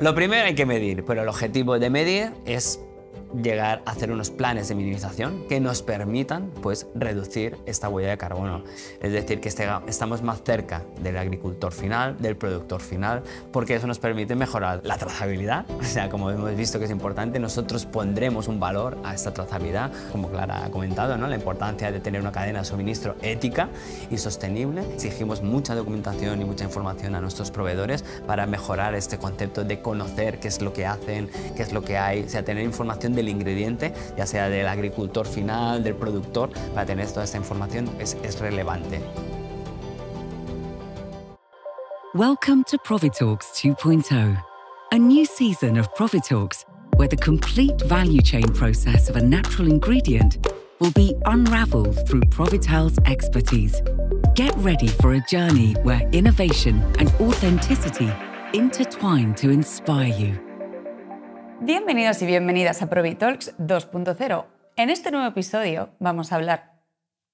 Lo primero hay que medir, pero el objetivo de medir es llegar a hacer unos planes de minimización que nos permitan pues, reducir esta huella de carbono. Es decir, que este estamos más cerca del agricultor final, del productor final, porque eso nos permite mejorar la trazabilidad. O sea, como hemos visto que es importante, nosotros pondremos un valor a esta trazabilidad, como Clara ha comentado, ¿no? la importancia de tener una cadena de suministro ética y sostenible. Exigimos mucha documentación y mucha información a nuestros proveedores para mejorar este concepto de conocer qué es lo que hacen, qué es lo que hay, o sea, tener información del ingrediente, ya sea del agricultor final, del productor, para tener toda esta información es, es relevante. Welcome to Profit Talks 2.0, a new season of Profit Talks where the complete value chain process of a natural ingredient will be unraveled through Provital's expertise. Get ready for a journey where innovation and authenticity intertwine to inspire you. Bienvenidos y bienvenidas a ProVitalks 2.0. En este nuevo episodio vamos a hablar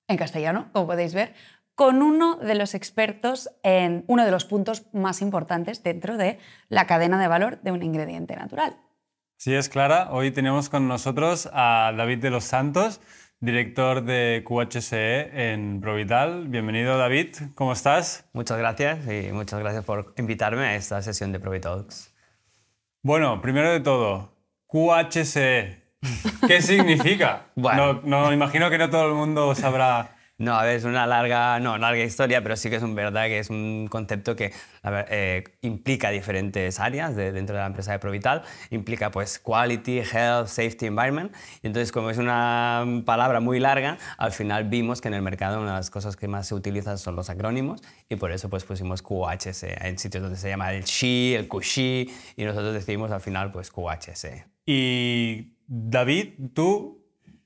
en castellano, como podéis ver, con uno de los expertos en uno de los puntos más importantes dentro de la cadena de valor de un ingrediente natural. Sí, es Clara. Hoy tenemos con nosotros a David de los Santos, director de QHSE en Provital. Bienvenido, David. ¿Cómo estás? Muchas gracias y muchas gracias por invitarme a esta sesión de Provitalks. Bueno, primero de todo, QHCE. ¿Qué significa? No, no, imagino que no todo el mundo sabrá no, a ver, es una larga, no, larga historia, pero sí que es un, verdad que es un concepto que eh, implica diferentes áreas dentro de la empresa de Provital. Implica pues quality, health, safety, environment. Y entonces, como es una palabra muy larga, al final vimos que en el mercado una de las cosas que más se utilizan son los acrónimos y por eso pues pusimos QHS en sitios donde se llama el SHI, el QSHI y nosotros decidimos al final pues QHS. Y David, tú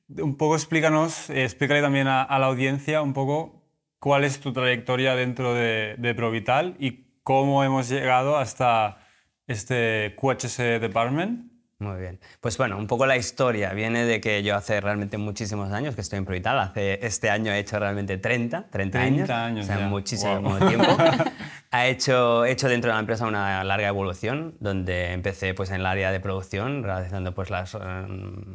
un poco explícanos, eh, explícale también a, la audiencia un poco cuál es tu trayectoria dentro de, de Provital y cómo hemos llegado hasta este QHS Department muy bien. Pues bueno, un poco la historia viene de que yo hace realmente muchísimos años que estoy en Proital, Hace, este año he hecho realmente 30, 30, años. O sea, muchísimo tiempo. ha hecho, he hecho dentro de la empresa una larga evolución, donde empecé pues, en el área de producción, realizando pues, las eh,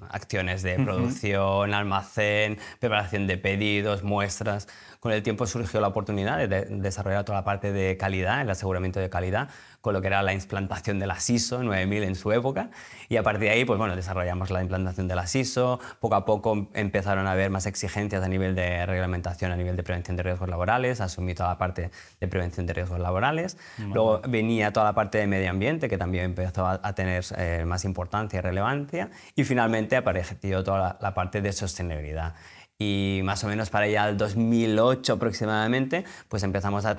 acciones de producción, almacén, preparación de pedidos, muestras. Con el tiempo surgió la oportunidad de, desarrollar toda la parte de calidad, el aseguramiento de calidad, con lo que era la implantación de la ISO 9000 en su época. Y a partir de ahí, pues bueno, desarrollamos la implantación de la ISO. Poco a poco empezaron a haber más exigencias a nivel de reglamentación, a nivel de prevención de riesgos laborales. Asumí toda la parte de prevención de riesgos laborales. Luego venía toda la parte de medio ambiente, que también empezó a, tener eh, más importancia y relevancia. Y finalmente apareció toda la parte de sostenibilidad y más o menos para allá el 2008 aproximadamente, pues empezamos a,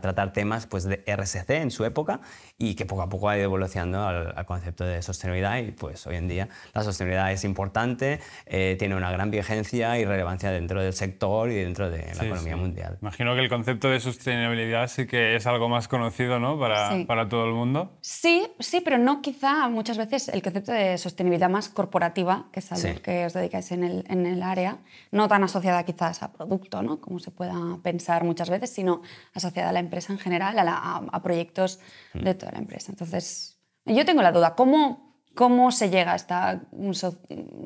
tratar temas pues, de RSC en su época y que poco a poco ha ido evolucionando al, concepto de sostenibilidad y pues hoy en día la sostenibilidad es importante, eh, tiene una gran vigencia y relevancia dentro del sector y dentro de la economía mundial. Imagino que el concepto de sostenibilidad sí que es algo más conocido ¿no? para, para todo el mundo. Sí, sí, pero no quizá muchas veces el concepto de sostenibilidad más corporativa, que es algo que os dedicáis en el, en el área no tan asociada quizás a producto, ¿no? como se pueda pensar muchas veces, sino asociada a la empresa en general, a, proyectos mm. de toda la empresa. Entonces, yo tengo la duda, ¿cómo, cómo se llega a esta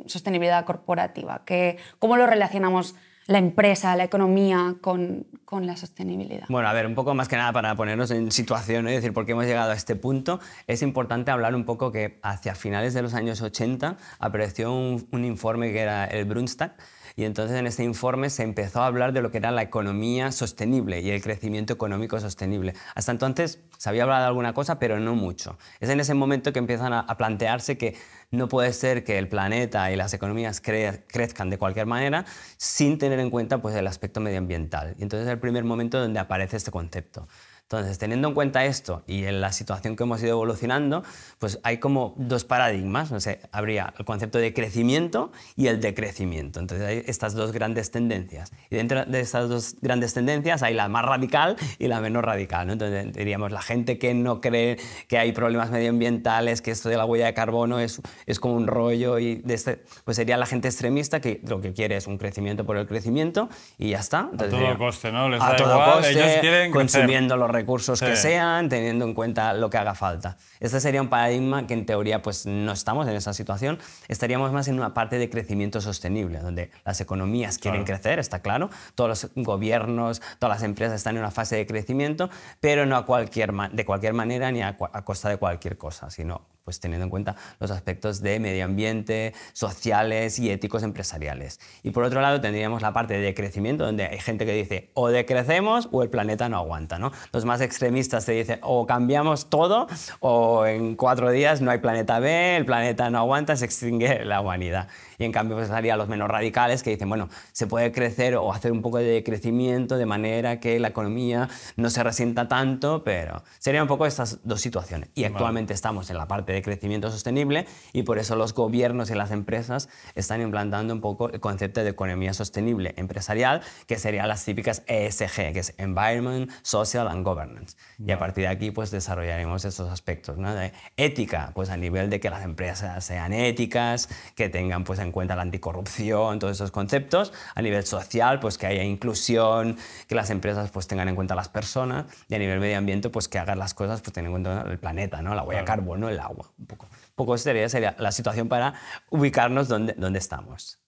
sostenibilidad corporativa? ¿Qué, ¿Cómo lo relacionamos? la empresa, la economía con, con, la sostenibilidad. Bueno, a ver, un poco más que nada para ponernos en situación, y ¿eh? decir, por qué hemos llegado a este punto, es importante hablar un poco que hacia finales de los años 80 apareció un, un informe que era el Brunstag, y entonces en este informe se empezó a hablar de lo que era la economía sostenible y el crecimiento económico sostenible. Hasta entonces se había hablado de alguna cosa, pero no mucho. Es en ese momento que empiezan a, plantearse que no puede ser que el planeta y las economías crezcan de cualquier manera sin tener en cuenta pues, el aspecto medioambiental. Y entonces es el primer momento donde aparece este concepto. Entonces, teniendo en cuenta esto y en la situación que hemos ido evolucionando, pues hay como dos paradigmas. No sé, habría el concepto de crecimiento y el decrecimiento. Entonces, hay estas dos grandes tendencias. Y dentro de estas dos grandes tendencias hay la más radical y la menos radical. ¿no? Entonces, diríamos, la gente que no cree que hay problemas medioambientales, que esto de la huella de carbono es, es como un rollo, y de este, pues sería la gente extremista que lo que quiere es un crecimiento por el crecimiento y ya está. a todo coste, ¿no? a todo coste, ellos quieren consumiendo los recursos que sean, teniendo en cuenta lo que haga falta. Este sería un paradigma que en teoría pues no estamos en esa situación, estaríamos más en una parte de crecimiento sostenible, donde las economías quieren crecer, está claro, todos los gobiernos, todas las empresas están en una fase de crecimiento, pero no a cualquier de cualquier manera ni a costa de cualquier cosa, sino pues teniendo en cuenta los aspectos de medio ambiente, sociales y éticos empresariales. Y por otro lado tendríamos la parte de crecimiento, donde hay gente que dice o decrecemos o el planeta no aguanta. ¿no? Los más extremistas se dicen o cambiamos todo o en cuatro días no hay planeta B, el planeta no aguanta, se extingue la humanidad. Y en cambio, pues estarían los menos radicales que dicen, bueno, se puede crecer o hacer un poco de crecimiento de manera que la economía no se resienta tanto, pero serían un poco estas dos situaciones. Y actualmente estamos en la parte de crecimiento sostenible y por eso los gobiernos y las empresas están implantando un poco el concepto de economía sostenible empresarial, que serían las típicas ESG, que es Environment, Social and Governance. Y a partir de aquí, pues desarrollaremos esos aspectos. De ética, pues a nivel de que las empresas sean éticas, que tengan pues en cuenta la anticorrupción, todos esos conceptos. A nivel social, pues que haya inclusión, que las empresas pues tengan en cuenta las personas. Y a nivel medio ambiente, pues que hagan las cosas pues teniendo en cuenta el planeta, ¿no? La huella carbono, el agua. Un poco, poco sería, sería la situación para ubicarnos donde, estamos.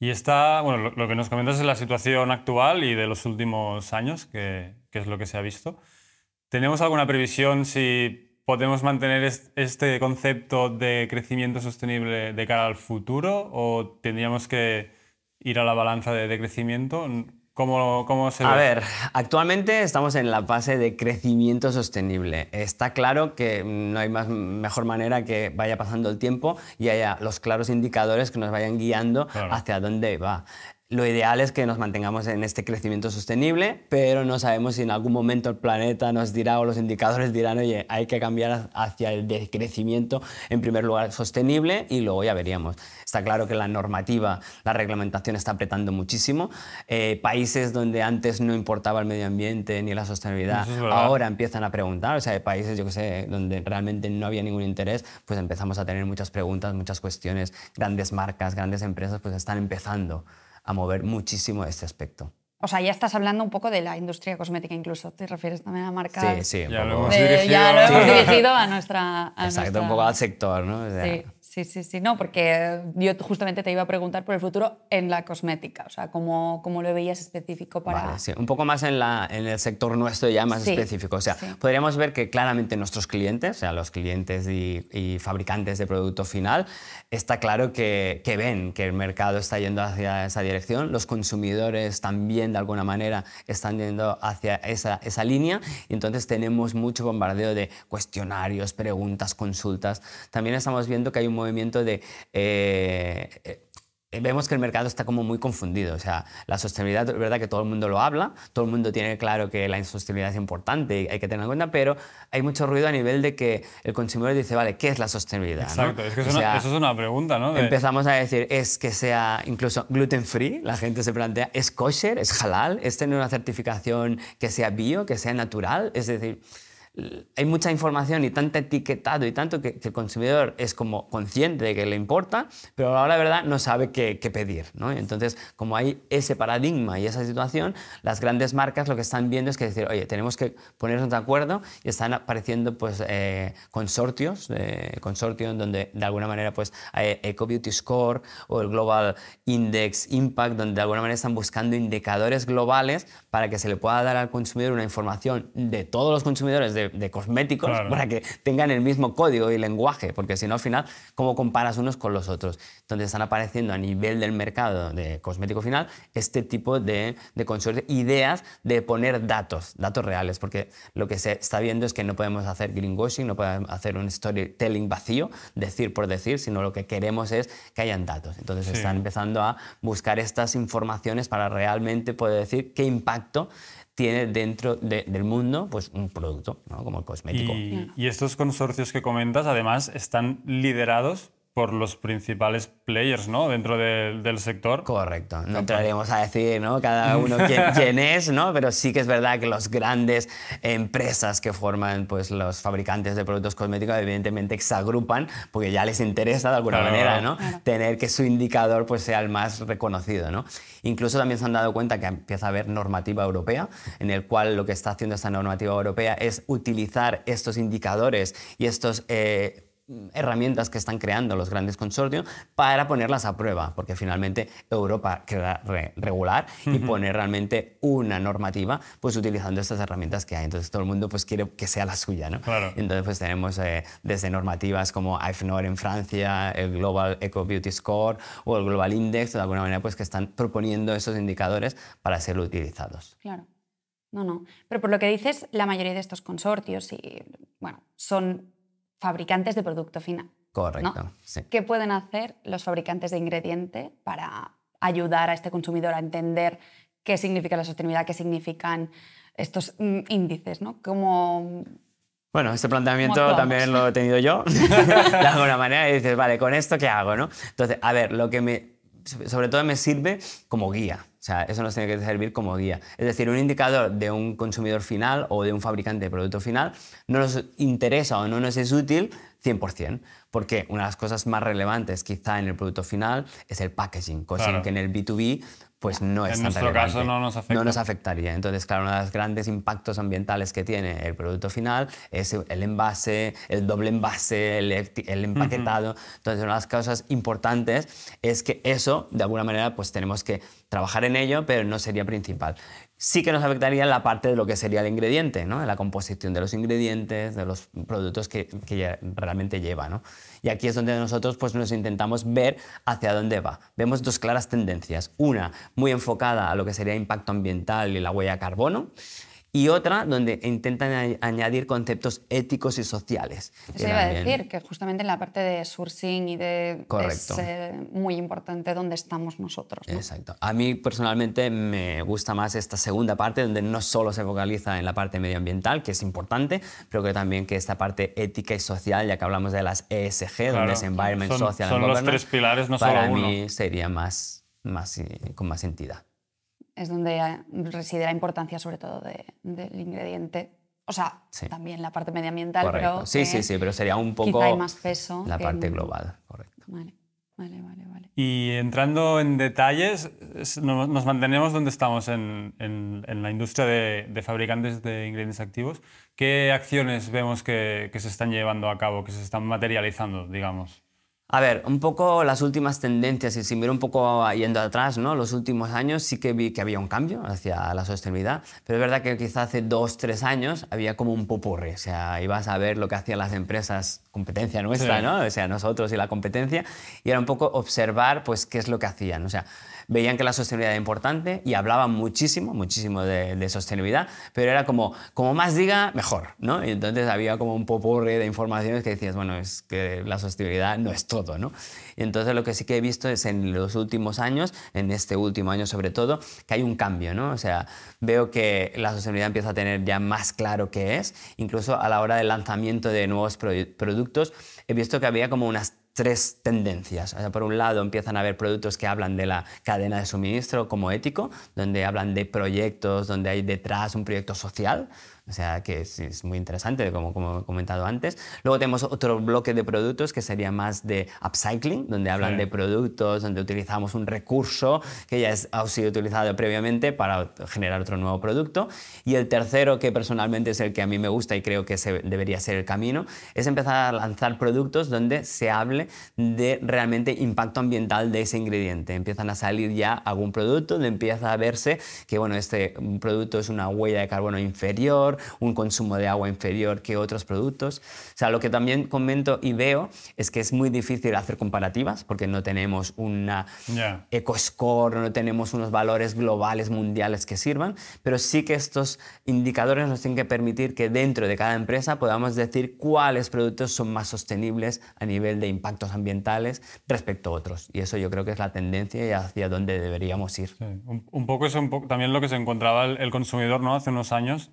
Y está, bueno, lo, que nos comentas es la situación actual y de los últimos años, que, que es lo que se ha visto. ¿Tenemos alguna previsión si ¿Podemos mantener este concepto de crecimiento sostenible de cara al futuro o tendríamos que ir a la balanza de, decrecimiento? crecimiento? ¿Cómo, cómo se a ver, actualmente estamos en la fase de crecimiento sostenible. Está claro que no hay más, mejor manera que vaya pasando el tiempo y haya los claros indicadores que nos vayan guiando hacia dónde va. Lo ideal es que nos mantengamos en este crecimiento sostenible, pero no sabemos si en algún momento el planeta nos dirá o los indicadores dirán, oye, hay que cambiar hacia el decrecimiento, en primer lugar sostenible, y luego ya veríamos. Está claro que la normativa, la reglamentación está apretando muchísimo. Eh, países donde antes no importaba el medio ambiente ni la sostenibilidad, ahora empiezan a preguntar. O sea, hay países, yo que sé, donde realmente no había ningún interés, pues empezamos a tener muchas preguntas, muchas cuestiones. Grandes marcas, grandes empresas, pues están empezando a mover muchísimo este aspecto. O sea, ya estás hablando un poco de la industria cosmética incluso, te refieres también a marcas. Sí, sí, ya, Lo hemos dirigido. a nuestra... A Exacto, un poco al sector, ¿no? sí. Sí, sí, sí, no, porque yo justamente te iba a preguntar por el futuro en la cosmética, o sea, cómo, cómo lo veías específico para... sí, un poco más en, la, en el sector nuestro ya más específico, o sea, podríamos ver que claramente nuestros clientes, o sea, los clientes y, y fabricantes de producto final, está claro que, que, ven que el mercado está yendo hacia esa dirección, los consumidores también de alguna manera están yendo hacia esa, esa línea, y entonces tenemos mucho bombardeo de cuestionarios, preguntas, consultas, también estamos viendo que hay un movimiento de... Eh, eh, vemos que el mercado está como muy confundido. O sea, la sostenibilidad, es verdad que todo el mundo lo habla, todo el mundo tiene claro que la insostenibilidad es importante y hay que tenerla en cuenta, pero hay mucho ruido a nivel de que el consumidor dice, vale, ¿qué es la sostenibilidad? Exacto, es que eso, es una pregunta, ¿no? Empezamos a decir, es que sea incluso gluten free, la gente se plantea, ¿es kosher? ¿Es halal? ¿Este ¿Es tener una certificación que sea bio, que sea natural? Es decir hay mucha información y tanto etiquetado y tanto que, el consumidor es como consciente de que le importa, pero ahora la verdad no sabe qué, pedir. ¿no? Entonces, como hay ese paradigma y esa situación, las grandes marcas lo que están viendo es que decir, oye, tenemos que ponernos de acuerdo y están apareciendo pues, eh, consortios, eh, donde de alguna manera pues, hay Eco Beauty Score o el Global Index Impact, donde de alguna manera están buscando indicadores globales para que se le pueda dar al consumidor una información de todos los consumidores de, cosméticos para que tengan el mismo código y lenguaje, porque si no, al final, ¿cómo comparas unos con los otros? Entonces están apareciendo a nivel del mercado de cosmético final este tipo de, de ideas de poner datos, datos reales, porque lo que se está viendo es que no podemos hacer greenwashing, no podemos hacer un storytelling vacío, decir por decir, sino lo que queremos es que hayan datos. Entonces están empezando a buscar estas informaciones para realmente poder decir qué impacto tiene dentro del mundo pues, un producto, como el cosmético. y, estos consorcios que comentas, además, están liderados por los principales players dentro del sector. Correcto, no entraremos a decir cada uno quién, es, ¿no? pero sí que es verdad que las grandes empresas que forman pues, los fabricantes de productos cosméticos evidentemente se agrupan porque ya les interesa de alguna manera ¿no? tener que su indicador pues, sea el más reconocido. Incluso también se han dado cuenta que empieza a haber normativa europea en el cual lo que está haciendo esta normativa europea es utilizar estos indicadores y estos... Eh, herramientas que están creando los grandes consorcios para ponerlas a prueba, porque finalmente Europa queda regular y poner realmente una normativa, pues utilizando estas herramientas que hay. Entonces todo el mundo pues quiere que sea la suya, ¿no? Entonces pues tenemos eh, desde normativas como IFNOR en Francia, el Global Eco Beauty Score o el Global Index, de alguna manera pues que están proponiendo esos indicadores para ser utilizados. Claro. No, no. Pero por lo que dices, la mayoría de estos consorcios y, bueno, son fabricantes de producto final. Correcto. ¿Qué pueden hacer los fabricantes de ingrediente para ayudar a este consumidor a entender qué significa la sostenibilidad, qué significan estos mm, índices, ¿no? Como... Bueno, este planteamiento también lo he tenido yo, de alguna manera, y dices, vale, ¿con esto qué hago? ¿no? Entonces, a ver, lo que me sobre todo me sirve como guía. O sea, eso nos tiene que servir como guía. Es decir, un indicador de un consumidor final o de un fabricante de producto final no nos interesa o no nos es útil 100%, porque una de las cosas más relevantes quizá en el producto final es el packaging, cosa que en el B2B pues no es En nuestro caso no nos afectaría. Entonces, claro, uno de los grandes impactos ambientales que tiene el producto final es el envase, el doble envase, el, empaquetado. Entonces, una de las causas importantes es que eso, de alguna manera, pues tenemos que trabajar en ello, pero no sería principal sí que nos afectaría la parte de lo que sería el ingrediente, ¿no? la composición de los ingredientes, de los productos que, que realmente lleva. Y aquí es donde nosotros pues, nos intentamos ver hacia dónde va. Vemos dos claras tendencias. Una, muy enfocada a lo que sería impacto ambiental y la huella de carbono, y otra donde intentan añadir conceptos éticos y sociales. Eso iba a decir, que justamente en la parte de sourcing y de... Correcto. Es muy importante donde estamos nosotros. Exacto. A mí personalmente me gusta más esta segunda parte, donde no solo se focaliza en la parte medioambiental, que es importante, pero que también que esta parte ética y social, ya que hablamos de las ESG, donde es Environment, Social Son los tres pilares, no solo uno. mí sería más, más, eh, con más entidad es donde eh, reside la importancia sobre todo del ingrediente. O sea, también la parte medioambiental, pero... Sí, sí, sí, pero sería un poco... Hay más peso. La parte global, correcto. Vale, vale, vale, Y entrando en detalles, nos mantenemos donde estamos en, la industria de, fabricantes de ingredientes activos. ¿Qué acciones vemos que se están llevando a cabo, que se están materializando, digamos? A ver, un poco las últimas tendencias, y si miro un poco yendo atrás, ¿no? los últimos años sí que vi que había un cambio hacia la sostenibilidad, pero es verdad que quizá hace dos, tres años había como un popurre o sea, ibas a ver lo que hacían las empresas competencia nuestra, ¿no? O sea, nosotros y la competencia, y era un poco observar, pues, qué es lo que hacían. O sea, veían que la sostenibilidad era importante y hablaban muchísimo, muchísimo de, sostenibilidad, pero era como, como más diga, mejor, ¿no? Y entonces había como un popurre de informaciones que decías, bueno, es que la sostenibilidad no es todo, ¿no? Entonces lo que sí que he visto es en los últimos años, en este último año sobre todo, que hay un cambio, ¿no? O sea, veo que la sostenibilidad empieza a tener ya más claro qué es, incluso a la hora del lanzamiento de nuevos productos, he visto que había como unas tres tendencias. O sea, por un lado empiezan a haber productos que hablan de la cadena de suministro como ético, donde hablan de proyectos, donde hay detrás un proyecto social, o sea, que es, muy interesante, como, como he comentado antes. Luego tenemos otro bloque de productos que sería más de upcycling, donde hablan de productos, donde utilizamos un recurso que ya ha sido utilizado previamente para generar otro nuevo producto. Y el tercero, que personalmente es el que a mí me gusta y creo que debería ser el camino, es empezar a lanzar productos donde se hable de realmente impacto ambiental de ese ingrediente. Empiezan a salir ya algún producto donde empieza a verse que, bueno, este producto es una huella de carbono inferior, un consumo de agua inferior que otros productos. O sea, lo que también comento y veo es que es muy difícil hacer comparativas porque no tenemos un eco-score, no tenemos unos valores globales, mundiales que sirvan, pero sí que estos indicadores nos tienen que permitir que dentro de cada empresa podamos decir cuáles productos son más sostenibles a nivel de impactos ambientales respecto a otros. Y eso yo creo que es la tendencia y hacia dónde deberíamos ir. Un, poco eso, también lo que se encontraba el, consumidor ¿no? hace unos años,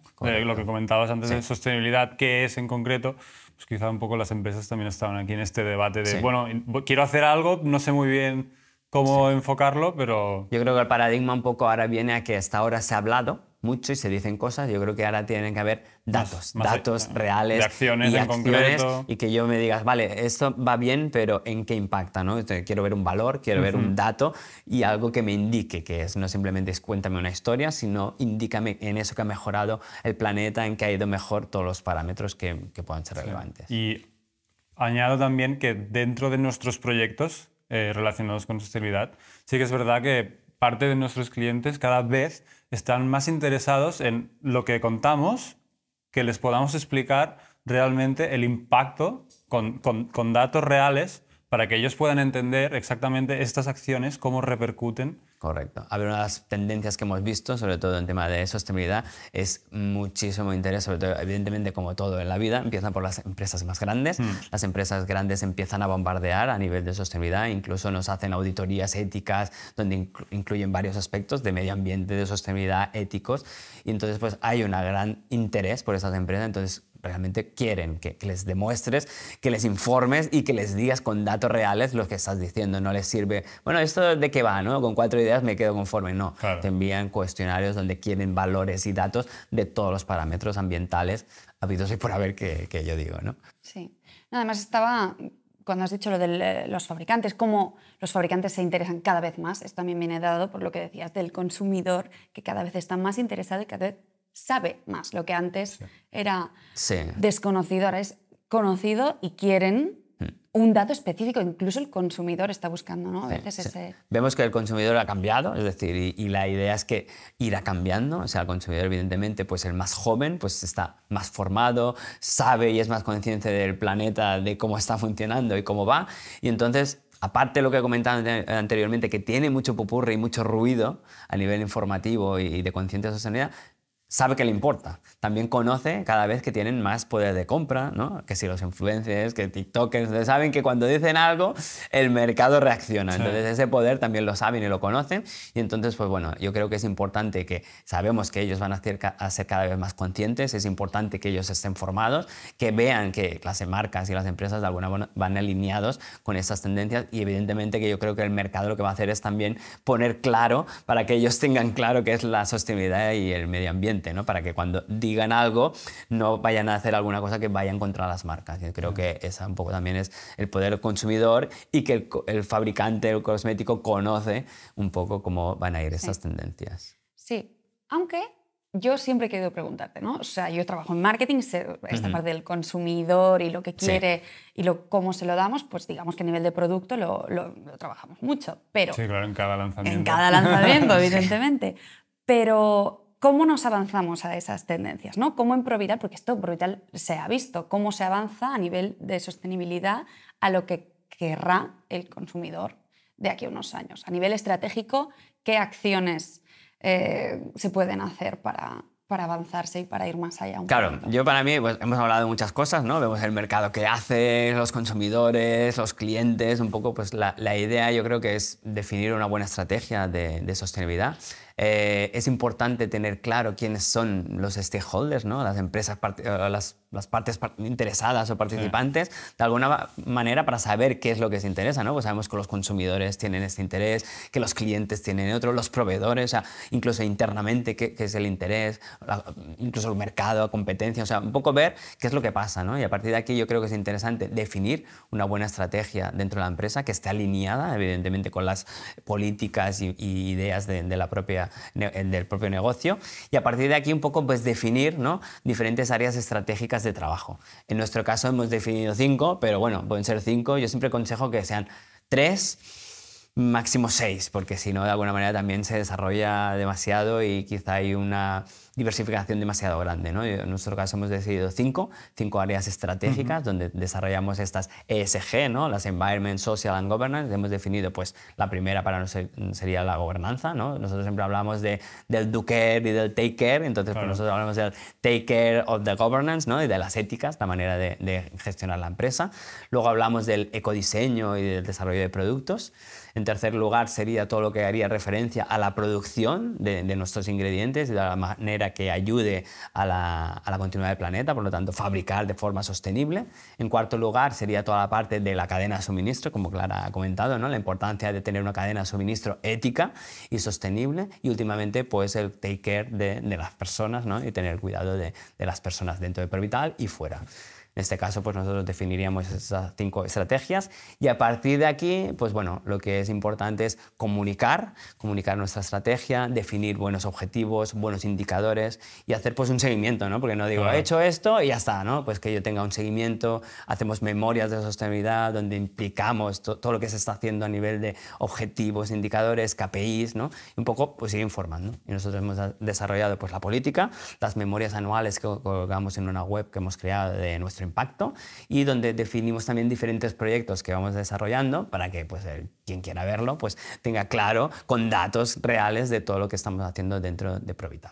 lo que comentabas antes de sostenibilidad, qué es en concreto, pues quizá un poco las empresas también estaban aquí en este debate de, bueno, quiero hacer algo, no sé muy bien cómo enfocarlo, pero... Yo creo que el paradigma un poco ahora viene a que hasta ahora se ha hablado, mucho y se dicen cosas. Yo creo que ahora tienen que haber datos, datos eh, reales. acciones y en acciones Y que yo me digas, vale, esto va bien, pero ¿en qué impacta? ¿no? quiero ver un valor, quiero ver un dato y algo que me indique que es. No simplemente es cuéntame una historia, sino indícame en eso que ha mejorado el planeta, en que ha ido mejor todos los parámetros que, puedan ser relevantes. Y añado también que dentro de nuestros proyectos eh, relacionados con sostenibilidad, sí que es verdad que parte de nuestros clientes cada vez están más interesados en lo que contamos, que les podamos explicar realmente el impacto con, datos reales para que ellos puedan entender exactamente estas acciones, cómo repercuten Correcto. A ver, una de las tendencias que hemos visto, sobre todo en tema de sostenibilidad, es muchísimo interés, sobre todo, evidentemente, como todo en la vida, empiezan por las empresas más grandes. Mm. Las empresas grandes empiezan a bombardear a nivel de sostenibilidad, incluso nos hacen auditorías éticas donde incluyen varios aspectos de medio ambiente, de sostenibilidad, éticos. Y entonces, pues hay un gran interés por esas empresas. Entonces, realmente quieren, que, les demuestres, que les informes y que les digas con datos reales lo que estás diciendo. No les sirve, bueno, esto de qué va, ¿no? Con cuatro ideas me quedo conforme. No, te envían cuestionarios donde quieren valores y datos de todos los parámetros ambientales habidos y por haber que, yo digo, ¿no? Sí. además estaba cuando has dicho lo de eh, los fabricantes, cómo los fabricantes se interesan cada vez más, esto también viene dado por lo que decías del consumidor, que cada vez está más interesado y cada vez sabe mm. más. Lo que antes era desconocido, ahora es conocido y quieren mm. un dato específico, incluso el consumidor está buscando, ¿no? A Vemos que el consumidor ha cambiado, es decir, y, la idea es que irá cambiando, o sea, el consumidor evidentemente, pues el más joven, pues está más formado, sabe y es más consciente del planeta, de cómo está funcionando y cómo va, y entonces... Aparte de lo que he comentado anteriormente, que tiene mucho pupurre y mucho ruido a nivel informativo y de conciencia de sabe que le importa. También conoce cada vez que tienen más poder de compra, Que si los influencers, que TikTokers, saben que cuando dicen algo, el mercado reacciona. Entonces ese poder también lo saben y lo conocen. Y entonces, pues bueno, yo creo que es importante que sabemos que ellos van a, a ser cada vez más conscientes, es importante que ellos estén formados, que vean que las marcas y las empresas de alguna manera van alineados con esas tendencias y evidentemente que yo creo que el mercado lo que va a hacer es también poner claro para que ellos tengan claro qué es la sostenibilidad y el medio ambiente. Para que cuando digan algo no vayan a hacer alguna cosa que vaya en contra las marcas. Yo creo que esa un poco también es el poder del consumidor y que el, fabricante, el cosmético conoce un poco cómo van a ir esas tendencias. Sí, aunque yo siempre he querido preguntarte, ¿no? O sea, yo trabajo en marketing, esta parte del consumidor y lo que quiere y lo, cómo se lo damos, pues digamos que a nivel de producto lo, trabajamos mucho. Pero sí, claro, en cada lanzamiento. En cada lanzamiento, evidentemente. Pero cómo nos avanzamos a esas tendencias, ¿no? Cómo en Provital, porque esto en Provital se ha visto, cómo se avanza a nivel de sostenibilidad a lo que querrá el consumidor de aquí a unos años. A nivel estratégico, ¿qué acciones eh, se pueden hacer para, para avanzarse y para ir más allá. claro, yo para mí pues, hemos hablado de muchas cosas, ¿no? Vemos el mercado que hace, los consumidores, los clientes, un poco pues la, idea yo creo que es definir una buena estrategia de, de sostenibilidad. Eh, es importante tener claro quiénes son los stakeholders, ¿no? las empresas, eh, las, partes interesadas o participantes, de alguna manera para saber qué es lo que se interesa. ¿no? Pues sabemos que los consumidores tienen este interés, que los clientes tienen otro, los proveedores, o sea, incluso internamente qué, es el interés, incluso el mercado, competencia, o sea, un poco ver qué es lo que pasa. ¿no? Y a partir de aquí yo creo que es interesante definir una buena estrategia dentro de la empresa que esté alineada, evidentemente, con las políticas y, ideas de, de la propia el del propio negocio y a partir de aquí un poco pues definir diferentes áreas estratégicas de trabajo. En nuestro caso hemos definido cinco, pero bueno, pueden ser cinco. Yo siempre aconsejo que sean tres máximo seis, porque si no, de alguna manera también se desarrolla demasiado y quizá hay una diversificación demasiado grande. ¿no? En nuestro caso hemos decidido cinco, cinco áreas estratégicas donde desarrollamos estas ESG, ¿no? las Environment, Social and Governance. Hemos definido, pues, la primera para nosotros sería la gobernanza. ¿no? Nosotros siempre hablamos de, del do care y del take care, entonces pues, nosotros hablamos del take care of the governance ¿no? y de las éticas, la manera de, gestionar la empresa. Luego hablamos del ecodiseño y del desarrollo de productos. En tercer lugar sería todo lo que haría referencia a la producción de, de nuestros ingredientes y de la manera que ayude a la, a la continuidad del planeta, por lo tanto, fabricar de forma sostenible. En cuarto lugar, sería toda la parte de la cadena de suministro, como Clara ha comentado, ¿no? la importancia de tener una cadena de suministro ética y sostenible. Y últimamente, pues el take care de, las personas ¿no? y tener cuidado de, de las personas dentro de Pervital y fuera. En este caso, pues nosotros definiríamos esas cinco estrategias y a partir de aquí, pues bueno, lo que es importante es comunicar, comunicar nuestra estrategia, definir buenos objetivos, buenos indicadores y hacer pues un seguimiento, ¿no? Porque no digo, he hecho esto y ya está, ¿no? Pues que yo tenga un seguimiento, hacemos memorias de sostenibilidad donde implicamos todo lo que se está haciendo a nivel de objetivos, indicadores, KPIs, ¿no? Y un poco pues ir informando. Y nosotros hemos desarrollado pues la política, las memorias anuales que colgamos en una web que hemos creado de nuestro impacto y donde definimos también diferentes proyectos que vamos desarrollando para que pues, quien quiera verlo pues, tenga claro con datos reales de todo lo que estamos haciendo dentro de Provital.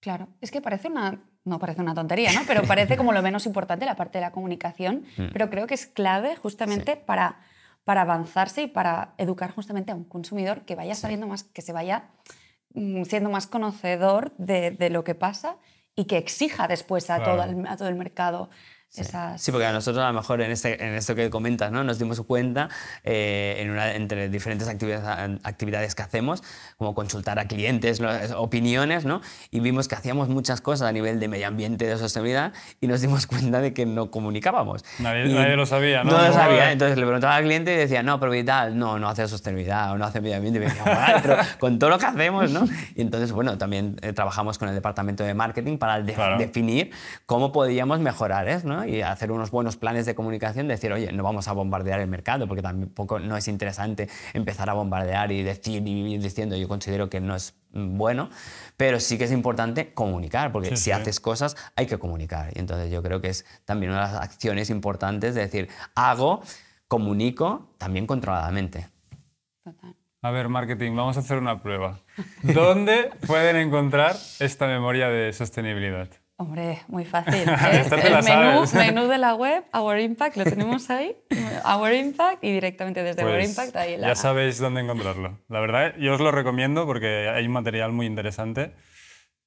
Claro, es que parece una, no parece una tontería, ¿no? Pero parece como lo menos importante la parte de la comunicación, mm. pero creo que es clave justamente para, para avanzarse y para educar justamente a un consumidor que vaya sabiendo más, que se vaya mm, siendo más conocedor de, lo que pasa y que exija después a, todo a todo el mercado Sí. porque a nosotros a lo mejor este, en, esto que comentas, ¿no? Nos dimos cuenta eh, en entre diferentes actividades, actividades que hacemos, como consultar a clientes, opiniones, ¿no? Y vimos que hacíamos muchas cosas a nivel de medio ambiente, de sostenibilidad, y nos dimos cuenta de que no comunicábamos. Nadie, lo sabía, ¿no? No lo sabía. Entonces le preguntaba al cliente y decía, no, pero tal, no, no hace sostenibilidad o no hace medio ambiente. Y con todo lo que hacemos, ¿no? Y entonces, bueno, también eh, trabajamos con el departamento de marketing para definir cómo podíamos mejorar, ¿eh? ¿no? y hacer unos buenos planes de comunicación, decir, oye, no vamos a bombardear el mercado, porque tampoco no es interesante empezar a bombardear y decir y vivir diciendo, yo considero que no es bueno, pero sí que es importante comunicar, porque si haces cosas hay que comunicar. Y entonces yo creo que es también una de las acciones importantes de decir, hago, comunico, también controladamente. A ver, marketing, vamos a hacer una prueba. ¿Dónde pueden encontrar esta memoria de sostenibilidad? Hombre, muy fácil. el menú, de la web, Our Impact, lo tenemos ahí. Our Impact y directamente desde Our pues Impact ahí. La... Ya sabéis dónde encontrarlo. La verdad, yo os lo recomiendo porque hay un material muy interesante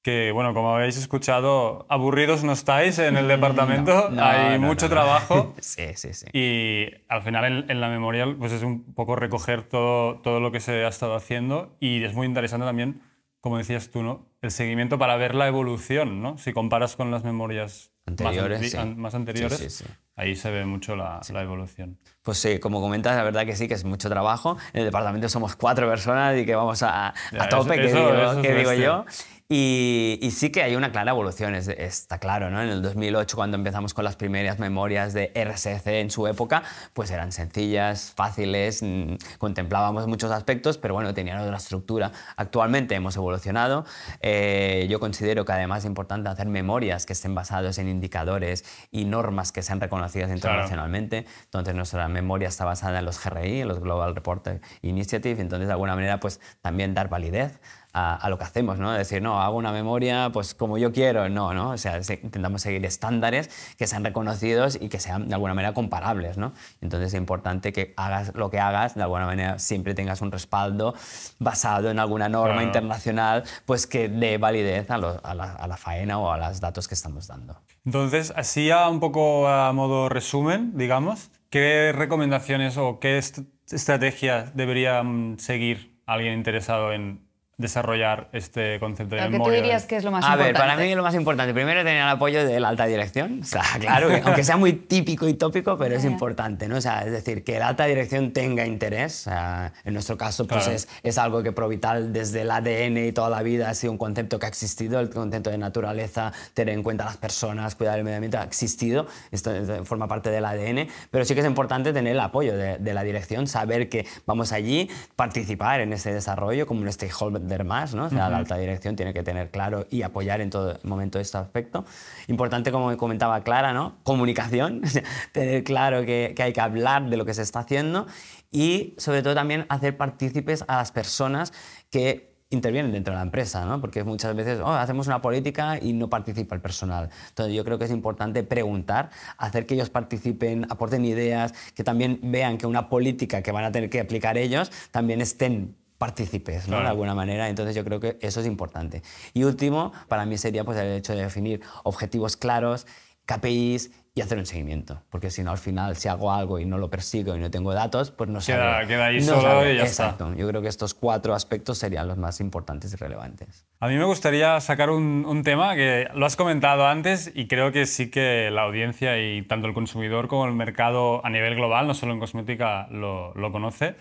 que, bueno, como habéis escuchado, aburridos no estáis en el mm, departamento, hay mucho trabajo. sí, sí, sí. Y al final en, la memorial pues es un poco recoger todo, todo lo que se ha estado haciendo y es muy interesante también, como decías tú, ¿no? el seguimiento para ver la evolución, ¿no? Si comparas con las memorias más, anteriores, ahí se ve mucho la, evolución. Pues sí, como comentas, la verdad que sí, que es mucho trabajo. En el departamento somos cuatro personas y que vamos a, tope, que, digo, que digo yo. Y, sí que hay una clara evolución, está claro, ¿no? En el 2008, cuando empezamos con las primeras memorias de RSC en su época, pues eran sencillas, fáciles, mm, contemplábamos muchos aspectos, pero bueno, tenían otra estructura. Actualmente hemos evolucionado. Eh, yo considero que además es importante hacer memorias que estén basadas en indicadores y normas que sean reconocidas internacionalmente. Entonces, nuestra memoria está basada en los GRI, en los Global Report Initiative, entonces de alguna manera, pues también dar validez a, lo que hacemos, ¿no? Decir, no, hago una memoria pues como yo quiero, no, ¿no? O sea, intentamos seguir estándares que sean reconocidos y que sean de alguna manera comparables, ¿no? Entonces es importante que hagas lo que hagas, de alguna manera siempre tengas un respaldo basado en alguna norma internacional, pues que dé validez a, la, faena o a los datos que estamos dando. Entonces, así ya un poco a modo resumen, digamos, ¿qué recomendaciones o qué estrategias debería mm, seguir alguien interesado en desarrollar este concepto de lo ¿Qué que dirías que es lo más importante. A ver, para mí lo más importante, primero tener el apoyo de la alta dirección, o sea, claro, aunque sea muy típico y tópico, pero es importante, ¿no? O sea, es decir, que la alta dirección tenga interés, en nuestro caso pues es, algo que Provital desde el ADN y toda la vida ha sido un concepto que ha existido, el concepto de naturaleza, tener en cuenta a las personas, cuidar el medio ambiente, ha existido, esto forma parte del ADN, pero sí que es importante tener el apoyo de, de la dirección, saber que vamos allí, participar en ese desarrollo como un stakeholder más, ¿no? O sea, la alta dirección tiene que tener claro y apoyar en todo momento este aspecto. Importante, como comentaba Clara, ¿no? Comunicación, tener claro que, hay que hablar de lo que se está haciendo y sobre todo también hacer partícipes a las personas que intervienen dentro de la empresa, ¿no? porque muchas veces oh, hacemos una política y no participa el personal. Entonces yo creo que es importante preguntar, hacer que ellos participen, aporten ideas, que también vean que una política que van a tener que aplicar ellos también estén partícipes, ¿no? De alguna manera. Entonces yo creo que eso es importante. Y último, para mí sería pues, el hecho de definir objetivos claros, KPIs y hacer un seguimiento. Porque si no, al final, si hago algo y no lo persigo y no tengo datos, pues no se Queda, queda ahí solo y ya Exacto. Yo creo que estos cuatro aspectos serían los más importantes y relevantes. A mí me gustaría sacar un, tema que lo has comentado antes y creo que sí que la audiencia y tanto el consumidor como el mercado a nivel global, no solo en cosmética, lo conoce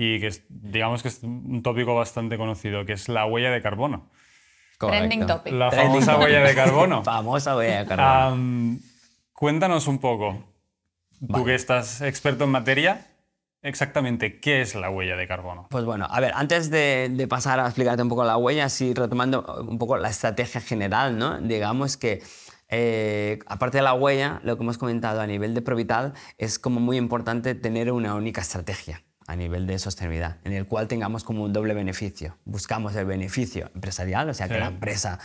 y que es, digamos que es un tópico bastante conocido, que es la huella de carbono. Trending topic. La famosa huella de carbono. famosa huella de carbono. cuéntanos un poco, tú que estás experto en materia, exactamente qué es la huella de carbono. Pues bueno, a ver, antes de, pasar a explicarte un poco la huella, así retomando un poco la estrategia general, ¿no? Digamos que... Eh, aparte de la huella, lo que hemos comentado a nivel de Provital es como muy importante tener una única estrategia a nivel de sostenibilidad, en el cual tengamos como un doble beneficio. Buscamos el beneficio empresarial, o sea, que la empresa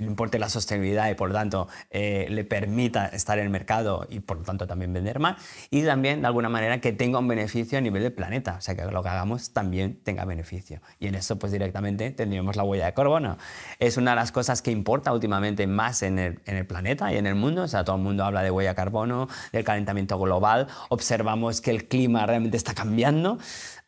le importe la sostenibilidad y por lo tanto eh, le permita estar en el mercado y por lo tanto también vender más. Y también de alguna manera que tenga un beneficio a nivel del planeta, o sea que lo que hagamos también tenga beneficio. Y en eso pues directamente tendríamos la huella de carbono. Es una de las cosas que importa últimamente más en el, en el planeta y en el mundo, o sea, todo el mundo habla de huella de carbono, del calentamiento global, observamos que el clima realmente está cambiando.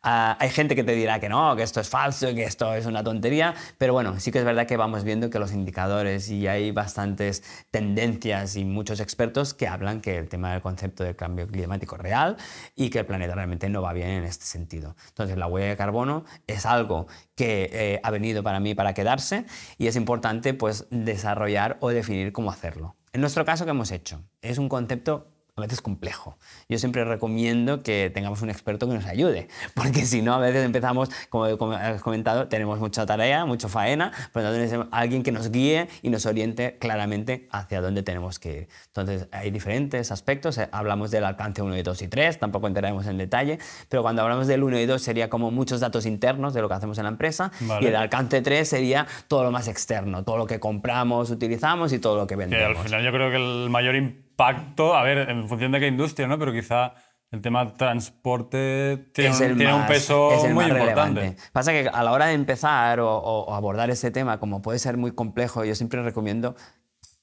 Ah, hay gente que te dirá que no, que esto es falso, que esto es una tontería, pero bueno, sí que es verdad que vamos viendo que los indicadores y hay bastantes tendencias y muchos expertos que hablan que el tema del concepto del cambio climático es real y que el planeta realmente no va bien en este sentido. Entonces, la huella de carbono es algo que eh, ha venido para mí para quedarse y es importante pues desarrollar o definir cómo hacerlo. En nuestro caso, ¿qué hemos hecho? Es un concepto es veces complejo. Yo siempre recomiendo que tengamos un experto que nos ayude, porque si no, a veces empezamos, como has comentado, tenemos mucha tarea, mucha faena, pero no alguien que nos guíe y nos oriente claramente hacia dónde tenemos que ir. Entonces, hay diferentes aspectos. Eh, hablamos del alcance 1 y 2 y 3, tampoco entraremos en detalle, pero cuando hablamos del 1 y 2 sería como muchos datos internos de lo que hacemos en la empresa, y el alcance 3 sería todo lo más externo, todo lo que compramos, utilizamos y todo lo que vendemos. al final yo creo que el mayor impacto a ver, en función de qué industria, ¿no? Pero quizá el tema transporte tiene, un, peso muy importante. Pasa que a la hora de empezar o, abordar ese tema, como puede ser muy complejo, yo siempre recomiendo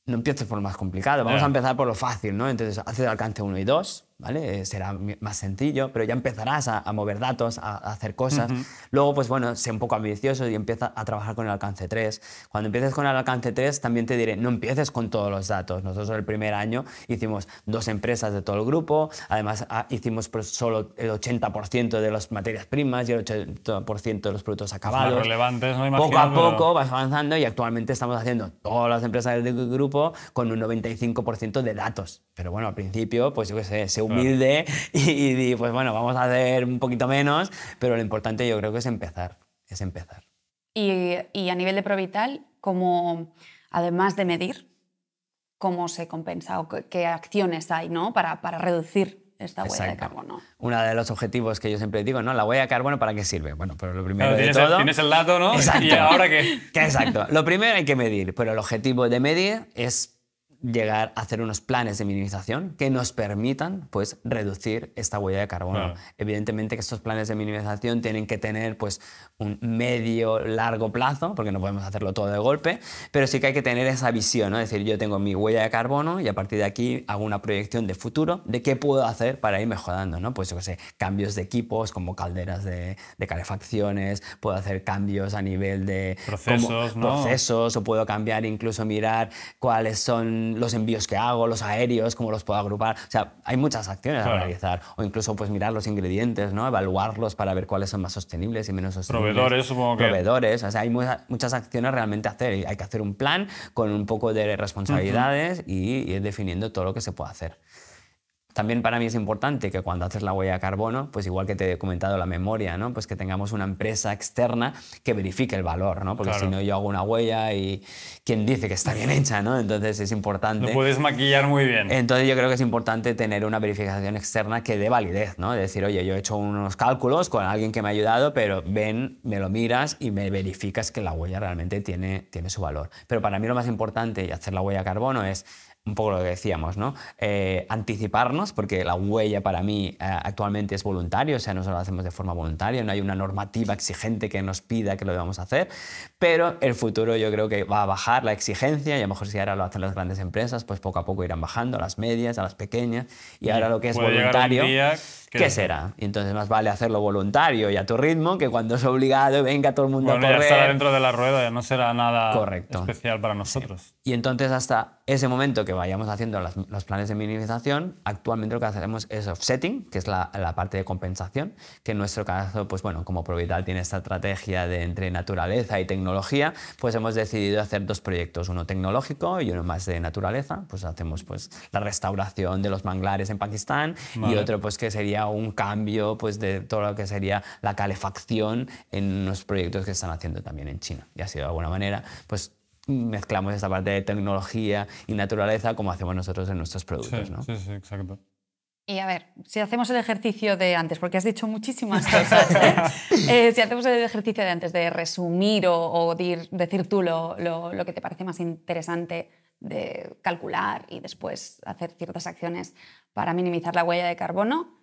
no empieces por lo más complicado. Vamos a empezar por lo fácil, ¿no? Entonces, haces alcance 1 y 2, eh, será más sencillo, pero ya empezarás a, mover datos, a, hacer cosas. Luego, pues bueno, sé un poco ambicioso y empieza a trabajar con el alcance 3. Cuando empieces con el alcance 3, también te diré, no empieces con todos los datos. Nosotros el primer año hicimos dos empresas de todo el grupo, además ah, hicimos pues, solo el 80% de las materias primas y el 80% de los productos acabados. relevantes, no Poco a poco vas avanzando y actualmente estamos haciendo todas las empresas del grupo con un 95% de datos. Pero bueno, al principio, pues yo qué sé, humilde y, pues bueno, vamos a hacer un poquito menos, pero lo importante yo creo que es empezar, es empezar. Y, a nivel de Provital, como además de medir, ¿cómo se compensa o qué, acciones hay ¿no? para, para reducir esta huella de carbono. Uno de los objetivos que yo siempre digo, ¿no? La huella de carbono, ¿para qué sirve? Bueno, pero lo primero de todo... tienes el dato, ¿no? ahora qué? Exacto. Lo primero hay que medir, pero el objetivo de medir es llegar a hacer unos planes de minimización que nos permitan pues, reducir esta huella de carbono. Evidentemente que estos planes de minimización tienen que tener pues, un medio largo plazo, porque no podemos hacerlo todo de golpe, pero sí que hay que tener esa visión, ¿no? es decir, yo tengo mi huella de carbono y a partir de aquí hago una proyección de futuro de qué puedo hacer para ir mejorando, ¿no? pues sé, cambios de equipos como calderas de, calefacciones, puedo hacer cambios a nivel de procesos, ¿no? procesos o puedo cambiar incluso mirar cuáles son los envíos que hago, los aéreos, cómo los puedo agrupar. O sea, hay muchas acciones a realizar. O incluso pues mirar los ingredientes, ¿no? evaluarlos para ver cuáles son más sostenibles y menos sostenibles. Proveedores, supongo Proveedores. O sea, hay muchas acciones realmente a hacer. Hay que hacer un plan con un poco de responsabilidades y ir definiendo todo lo que se puede hacer. También para mí es importante que cuando haces la huella de carbono, pues igual que te he comentado la memoria, ¿no? pues que tengamos una empresa externa que verifique el valor, ¿no? porque si no yo hago una huella y quién dice que está bien hecha, ¿no? entonces es importante. No puedes maquillar muy bien. Entonces yo creo que es importante tener una verificación externa que dé validez, ¿no? decir, oye, yo he hecho unos cálculos con alguien que me ha ayudado, pero ven, me lo miras y me verificas que la huella realmente tiene, tiene su valor. Pero para mí lo más importante y hacer la huella de carbono es un poco lo que decíamos, ¿no? Eh, anticiparnos, porque la huella para mí eh, actualmente es voluntaria, o sea, nosotros lo hacemos de forma voluntaria, no hay una normativa exigente que nos pida que lo debamos hacer, pero el futuro yo creo que va a bajar la exigencia y a lo mejor si ahora lo hacen las grandes empresas, pues poco a poco irán bajando, a las medias, a las pequeñas, y mm, ahora lo que es voluntario... ¿Qué, será? Y entonces más vale hacerlo voluntario y a tu ritmo que cuando es obligado venga todo el mundo a correr. Ya estará dentro de la rueda, ya no será nada Correcto. especial para nosotros. Y entonces hasta ese momento que vayamos haciendo los planes de minimización, actualmente lo que hacemos es offsetting, que es la, parte de compensación, que en nuestro caso, pues bueno, como Provital tiene esta estrategia de entre naturaleza y tecnología, pues hemos decidido hacer dos proyectos, uno tecnológico y uno más de naturaleza, pues hacemos pues la restauración de los manglares en Pakistán y otro pues que sería un cambio pues, de todo lo que sería la calefacción en los proyectos que están haciendo también en China. Y así de alguna manera, pues mezclamos esta parte de tecnología y naturaleza como hacemos nosotros en nuestros productos. Sí, ¿no? sí, sí, exacto. Y a ver, si hacemos el ejercicio de antes, porque has dicho muchísimas cosas, ¿eh? Eh, si hacemos el ejercicio de antes de resumir o, decir tú lo, lo, lo, que te parece más interesante de calcular y después hacer ciertas acciones para minimizar la huella de carbono,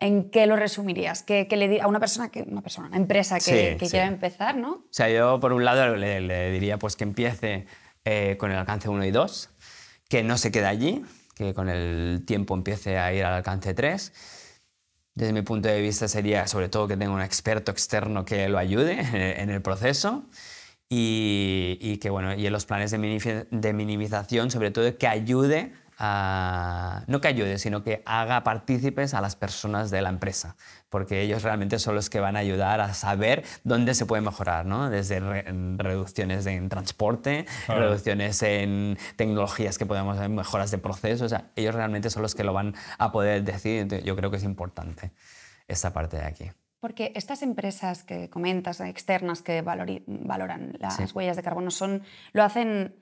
¿En qué lo resumirías? ¿Qué, le di a una persona, que, una persona, una empresa que, quiere empezar, ¿no? O sea, yo por un lado le, diría pues que empiece eh, con el alcance 1 y 2, que no se quede allí, que con el tiempo empiece a ir al alcance 3. Desde mi punto de vista sería sobre todo que tenga un experto externo que lo ayude en el proceso. Y, que bueno, y en los planes de, minimización, sobre todo que ayude no que ayude, sino que haga partícipes a las personas de la empresa, porque ellos realmente son los que van a ayudar a saber dónde se puede mejorar, ¿no? desde reducciones en transporte, reducciones en tecnologías que podemos hacer, mejoras de procesos, ellos realmente son los que lo van a poder decir, yo creo que es importante esta parte de aquí. Porque estas empresas que comentas, externas, que valoran las huellas de carbono, son, lo hacen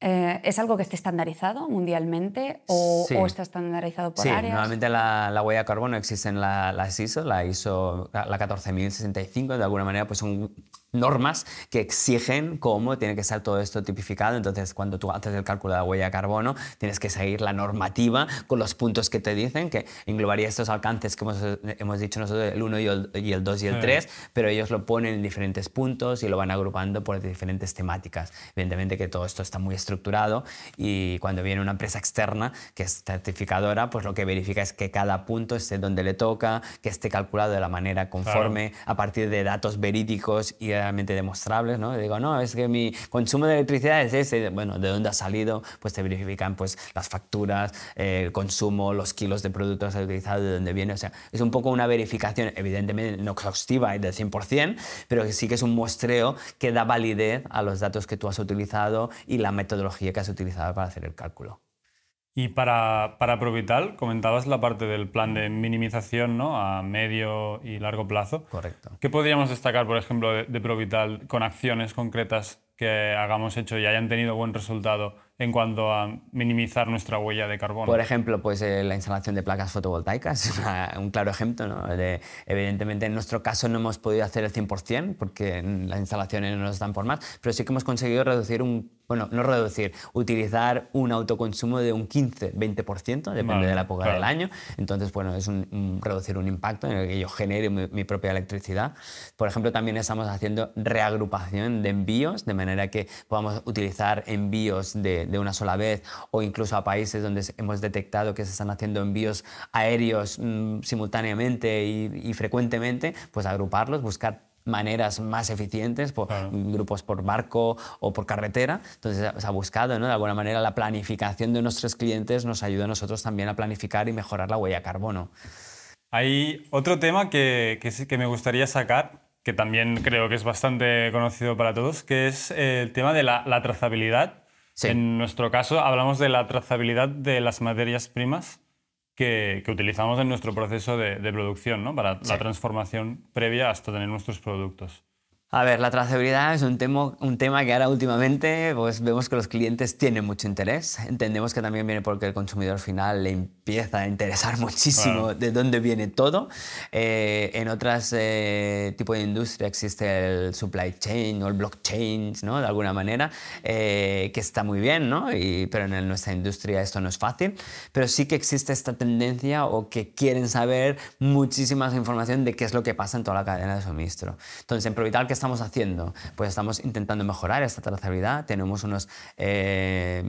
eh, ¿Es algo que esté estandarizado mundialmente o, está estandarizado por áreas? Sí, normalmente la, huella de carbono existen las ISO, la ISO la 14065, de alguna manera pues son normas que exigen cómo tiene que estar todo esto tipificado. Entonces, cuando tú haces el cálculo de la huella de carbono, tienes que seguir la normativa con los puntos que te dicen, que englobaría estos alcances que hemos, hemos dicho nosotros, el 1 y el 2 y el 3, pero ellos lo ponen en diferentes puntos y lo van agrupando por diferentes temáticas. Evidentemente que todo esto está muy estructurado y cuando viene una empresa externa que es certificadora, pues lo que verifica es que cada punto esté donde le toca, que esté calculado de la manera conforme, a partir de datos verídicos y eh, demostrables, ¿no? digo, no, es que mi consumo de electricidad es ese. Bueno, ¿de dónde ha salido? Pues te verifican pues, las facturas, eh, el consumo, los kilos de productos utilizados, de dónde viene. O sea, es un poco una verificación, evidentemente no exhaustiva y del 100%, pero sí que es un muestreo que da validez a los datos que tú has utilizado y la metodología que has utilizado para hacer el cálculo. Y para, para Provital, comentabas la parte del plan de minimización ¿no? a medio y largo plazo. Correcto. ¿Qué podríamos destacar, por ejemplo, de, Provital con acciones concretas que hagamos hecho y hayan tenido buen resultado en cuanto a minimizar nuestra huella de carbono. Por ejemplo, pues eh, la instalación de placas fotovoltaicas, un claro ejemplo. ¿no? evidentemente, en nuestro caso no hemos podido hacer el 100% porque las instalaciones no nos dan por más, pero sí que hemos conseguido reducir un bueno, no reducir, utilizar un autoconsumo de un 15-20%, depende del de la época del año. Entonces, bueno, es reducir un impacto en el que yo genere mi, propia electricidad. Por ejemplo, también estamos haciendo reagrupación de envíos, de manera que podamos utilizar envíos de, una sola vez o incluso a países donde hemos detectado que se están haciendo envíos aéreos mm, simultáneamente y frecuentemente, pues agruparlos, buscar maneras más eficientes, por grupos por barco o por carretera. Entonces se ha buscado, De alguna manera la planificación de nuestros clientes nos ayuda a nosotros también a planificar y mejorar la huella de carbono. Hay otro tema que, que, me gustaría sacar, que también creo que es bastante conocido para todos, que es el tema de la, trazabilidad. En nuestro caso hablamos de la trazabilidad de las materias primas que, utilizamos en nuestro proceso de, producción, ¿no? Para la transformación previa hasta tener nuestros productos. A ver, la trazabilidad es un tema, un tema que ahora últimamente pues, vemos que los clientes tienen mucho interés. Entendemos que también viene porque el consumidor final le empieza a interesar muchísimo de dónde viene todo. Eh, en otros eh, tipos de industria existe el supply chain o el blockchain, de alguna manera, eh, que está muy bien, ¿no? pero en nuestra industria esto no es fácil. Pero sí que existe esta tendencia o que quieren saber muchísima información de qué es lo que pasa en toda la cadena de suministro. Entonces, en Provital, que estamos haciendo? Pues estamos intentando mejorar esta trazabilidad. Tenemos unos eh,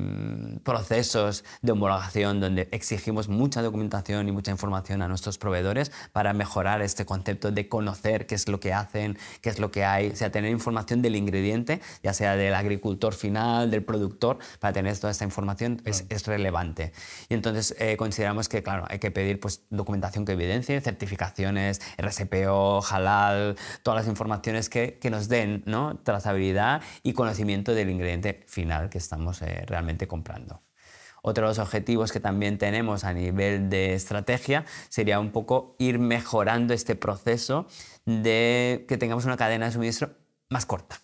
procesos de homologación donde exigimos mucha documentación y mucha información a nuestros proveedores para mejorar este concepto de conocer qué es lo que hacen, qué es lo que hay, o sea, tener información del ingrediente, ya sea del agricultor final, del productor, para tener toda esta información es, es relevante. Y entonces eh, consideramos que, claro, hay que pedir pues, documentación que evidencie, certificaciones, RSPO, halal, todas las informaciones que que nos den trazabilidad y conocimiento del ingrediente final que estamos eh, realmente comprando. Otro de los objetivos que también tenemos a nivel de estrategia sería un poco ir mejorando este proceso de que tengamos una cadena de suministro más corta.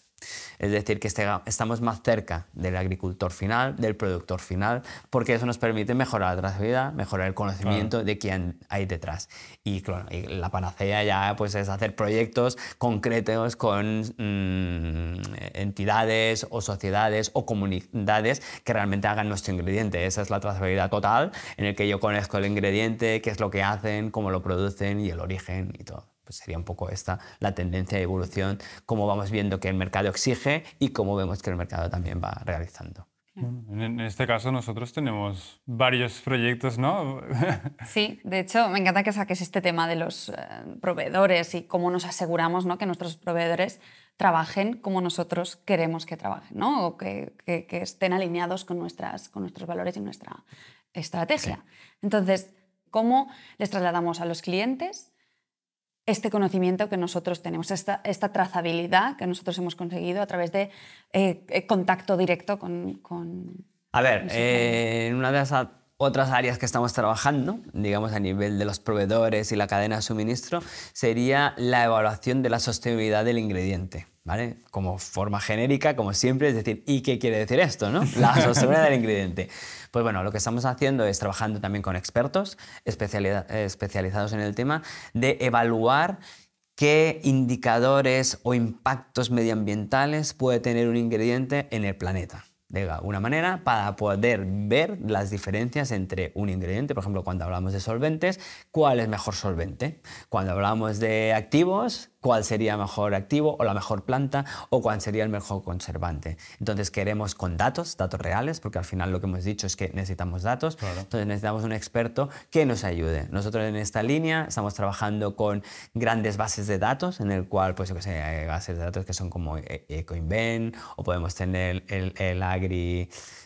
Es decir, que este, estamos más cerca del agricultor final, del productor final, porque eso nos permite mejorar la trazabilidad, mejorar el conocimiento de quién hay detrás. Y, la panacea ya pues, es hacer proyectos concretos con mm, entidades o sociedades o comunidades que realmente hagan nuestro ingrediente. Esa es la trazabilidad total en el que yo conozco el ingrediente, qué es lo que hacen, cómo lo producen y el origen y todo pues sería un poco esta la tendencia de evolución, cómo vamos viendo que el mercado exige y cómo vemos que el mercado también va realizando. En este caso nosotros tenemos varios proyectos, ¿no? Sí, de hecho me encanta que saques este tema de los eh, proveedores y cómo nos aseguramos que nuestros proveedores trabajen como nosotros queremos que trabajen, ¿no? O que, estén alineados con, nuestras, con nuestros valores y nuestra estrategia. Entonces, ¿cómo les trasladamos a los clientes este conocimiento que nosotros tenemos, esta, trazabilidad que nosotros hemos conseguido a través de eh, eh, contacto directo con... a ver, eh, en una de las otras áreas que estamos trabajando, digamos a nivel de los proveedores y la cadena de suministro, sería la evaluación de la sostenibilidad del ingrediente. Como forma genérica, como siempre, es decir, ¿y qué quiere decir esto, La sostenibilidad del ingrediente. Pues bueno, lo que estamos haciendo es trabajando también con expertos eh, especializados en el tema de evaluar qué indicadores o impactos medioambientales puede tener un ingrediente en el planeta de una manera para poder ver las diferencias entre un ingrediente, por ejemplo, cuando hablamos de solventes, cuál es mejor solvente. Cuando hablamos de activos, cuál sería mejor activo o la mejor planta o cuál sería el mejor conservante. Entonces queremos con datos, datos reales, porque al final lo que hemos dicho es que necesitamos datos, entonces necesitamos un experto que nos ayude. Nosotros en esta línea estamos trabajando con grandes bases de datos, en el cual, pues hay bases de datos que son como e-, Ecoinvent o podemos tener el, el,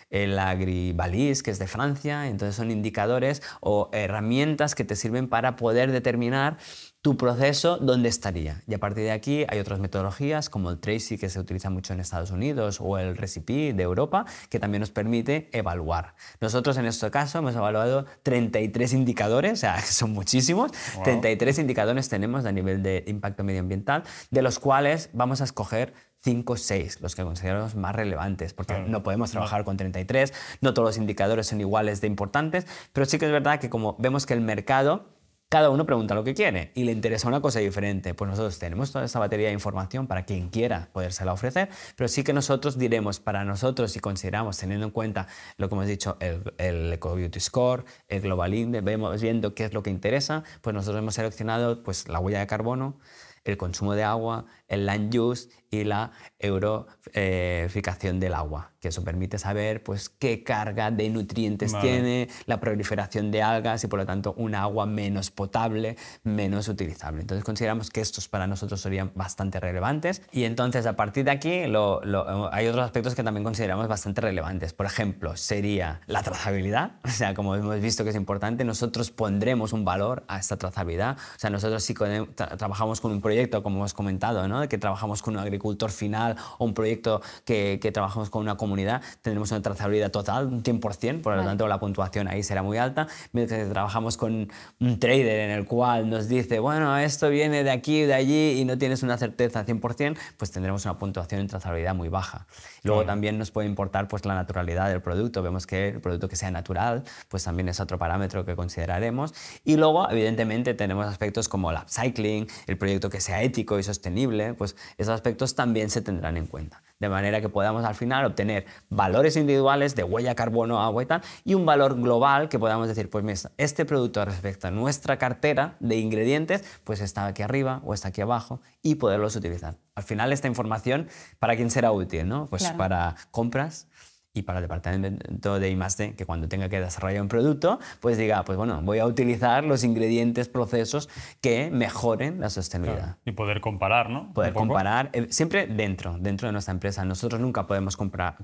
el agribalis, que es de Francia, entonces son indicadores o herramientas que te sirven para poder determinar tu proceso dónde estaría. Y a partir de aquí hay otras metodologías como el Tracy que se utiliza mucho en Estados Unidos o el Recipe de Europa que también nos permite evaluar. Nosotros en este caso hemos evaluado 33 indicadores, o sea, son muchísimos, 33 indicadores tenemos a nivel de impacto medioambiental, de los cuales vamos a escoger 5 o 6 los que consideramos más relevantes, porque no podemos trabajar con 33, no todos los indicadores son iguales de importantes, pero sí que es verdad que como vemos que el mercado cada uno pregunta lo que quiere y le interesa una cosa diferente. Pues nosotros tenemos toda esa batería de información para quien quiera podérsela ofrecer, pero sí que nosotros diremos para nosotros si consideramos, teniendo en cuenta lo que hemos dicho, el, el Eco Beauty Score, el Global Index, vemos viendo qué es lo que interesa, pues nosotros hemos seleccionado pues, la huella de carbono, el consumo de agua, el land use y la euroficación del agua, que eso permite saber pues, qué carga de nutrientes tiene, la proliferación de algas y por lo tanto un agua menos potable, menos utilizable. Entonces consideramos que estos para nosotros serían bastante relevantes y entonces a partir de aquí hay otros aspectos que también consideramos bastante relevantes. Por ejemplo, sería la trazabilidad, o sea, como hemos visto que es importante, nosotros pondremos un valor a esta trazabilidad, o sea, nosotros si trabajamos con un proyecto, como hemos comentado, ¿no? que trabajamos con un agricultor final o un proyecto que, trabajamos con una comunidad, tendremos una trazabilidad total, un 100%, por lo tanto la puntuación ahí será muy alta, mientras que trabajamos con un trader en el cual nos dice, bueno, esto viene de aquí, de allí y no tienes una certeza 100%, pues tendremos una puntuación en trazabilidad muy baja. Luego también nos puede importar pues, la naturalidad del producto, vemos que el producto que sea natural, pues también es otro parámetro que consideraremos. Y luego, evidentemente, tenemos aspectos como el upcycling, el proyecto que sea ético y sostenible, pues esos aspectos también se tendrán en cuenta. De manera que podamos al final obtener valores individuales de huella carbono, agua y tal, y un valor global que podamos decir, pues este producto respecto a nuestra cartera de ingredientes, pues está aquí arriba o está aquí abajo y poderlos utilizar. Al final esta información, ¿para quién será útil? ¿no? Pues para compras, y para el departamento de I+D, que cuando tenga que desarrollar un producto, pues diga, ah, pues bueno, voy a utilizar los ingredientes, procesos que mejoren la sostenibilidad. Y poder comparar, ¿no? Poder comparar, eh, siempre dentro, dentro de nuestra empresa. Nosotros nunca podemos comparar,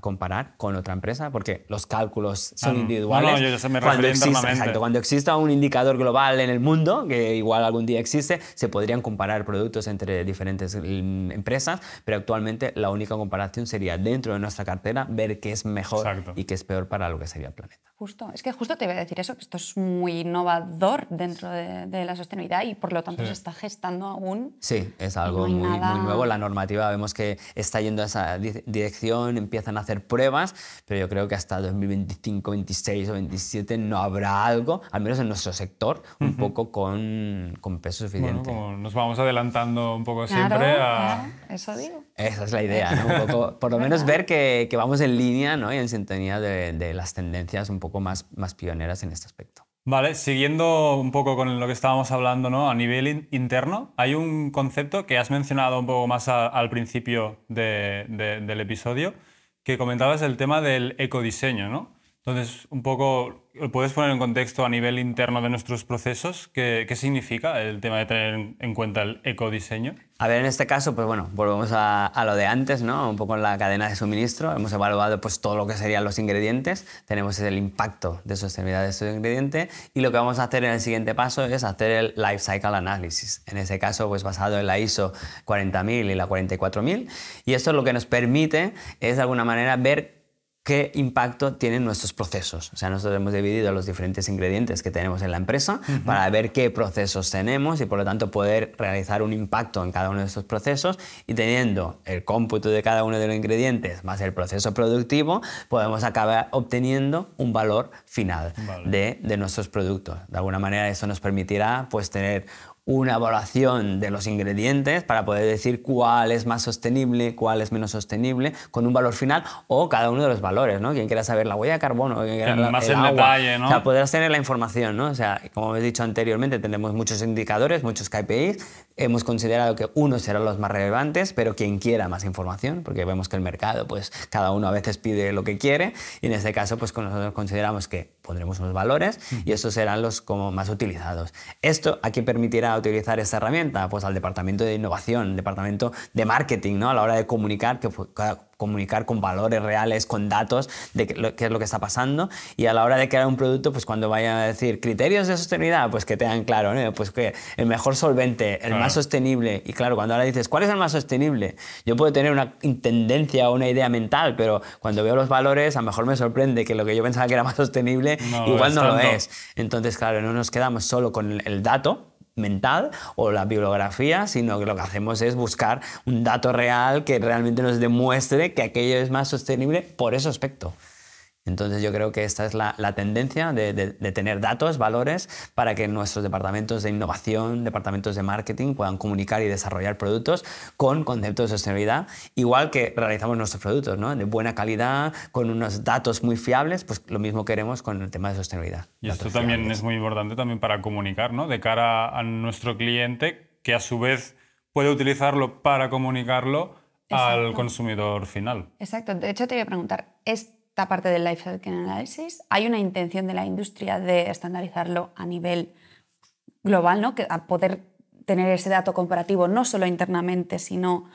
con otra empresa porque los cálculos son ah, individuales. No, yo ya se me cuando exista, exacto, cuando exista un indicador global en el mundo, que igual algún día existe, se podrían comparar productos entre diferentes mm, empresas, pero actualmente la única comparación sería dentro de nuestra cartera, ver qué es mejor mejor y que es peor para lo que sería el planeta. Justo, es que justo te iba a decir eso, que esto es muy innovador dentro de, la sostenibilidad y por lo tanto se está gestando aún. Sí, es algo muy, nuevo. La normativa vemos que está yendo a esa dirección, empiezan a hacer pruebas, pero yo creo que hasta 2025, 26 o 27 no habrá algo, al menos en nuestro sector, un poco con, con, peso suficiente. nos vamos adelantando un poco siempre a... eso digo. Esa es la idea, ¿no? por lo menos ver que, vamos en línea ¿no? y en sintonía de, de las tendencias un poco poco más, más pioneras en este aspecto. Vale, siguiendo un poco con lo que estábamos hablando ¿no? a nivel interno, hay un concepto que has mencionado un poco más al principio del episodio, que comentabas el tema del ecodiseño, ¿no? Entonces, un poco, ¿puedes poner en contexto a nivel interno de nuestros procesos qué, qué significa el tema de tener en cuenta el ecodiseño? A ver, en este caso, pues bueno, volvemos a, lo de antes, ¿no? Un poco en la cadena de suministro. Hemos evaluado pues todo lo que serían los ingredientes. Tenemos el impacto de sostenibilidad de su ingrediente. Y lo que vamos a hacer en el siguiente paso es hacer el Life Cycle Analysis. En ese caso, pues basado en la ISO 40000 y la 44000. Y esto lo que nos permite es de alguna manera ver qué impacto tienen nuestros procesos. O sea, nosotros hemos dividido los diferentes ingredientes que tenemos en la empresa para ver qué procesos tenemos y por lo tanto poder realizar un impacto en cada uno de estos procesos y teniendo el cómputo de cada uno de los ingredientes más el proceso productivo, podemos acabar obteniendo un valor final de, nuestros productos. De alguna manera eso nos permitirá pues tener una evaluación de los ingredientes para poder decir cuál es más sostenible, cuál es menos sostenible, con un valor final o cada uno de los valores, ¿no? Quien quiera saber la huella de carbono, quien más en detalle, podrás tener la información, ¿no? O sea, como he dicho anteriormente, tenemos muchos indicadores, muchos KPIs, hemos considerado que unos serán los más relevantes, pero quien quiera más información, porque vemos que el mercado, pues cada uno a veces pide lo que quiere, y en este caso, pues nosotros consideramos que pondremos unos valores y esos serán los como más utilizados. Esto aquí permitirá utilizar esta herramienta? Pues al departamento de innovación, departamento de marketing, ¿no? A la hora de comunicar, que comunicar con valores reales, con datos de qué es lo que está pasando y a la hora de crear un producto, pues cuando vayan a decir criterios de sostenibilidad, pues que tengan claro, ¿no? pues que el mejor solvente, el más sostenible y claro, cuando ahora dices, ¿cuál es el más sostenible? Yo puedo tener una tendencia o una idea mental, pero cuando veo los valores, a lo mejor me sorprende que lo que yo pensaba que era más sostenible igual no lo es. Entonces, claro, no nos quedamos solo con el dato, mental o la bibliografía, sino que lo que hacemos es buscar un dato real que realmente nos demuestre que aquello es más sostenible por ese aspecto. Entonces yo creo que esta es la, tendencia de, tener datos, valores, para que nuestros departamentos de innovación, departamentos de marketing puedan comunicar y desarrollar productos con conceptos de sostenibilidad, igual que realizamos nuestros productos, ¿no? de buena calidad, con unos datos muy fiables, pues lo mismo queremos con el tema de sostenibilidad. Y esto también es muy importante también para comunicar, ¿no? de cara a nuestro cliente, que a su vez puede utilizarlo para comunicarlo al consumidor final. Exacto, de hecho te voy a preguntar, ¿es esta parte del life cycle analysis, hay una intención de la industria de estandarizarlo a nivel global, ¿no? Que a poder tener ese dato comparativo no solo internamente, sino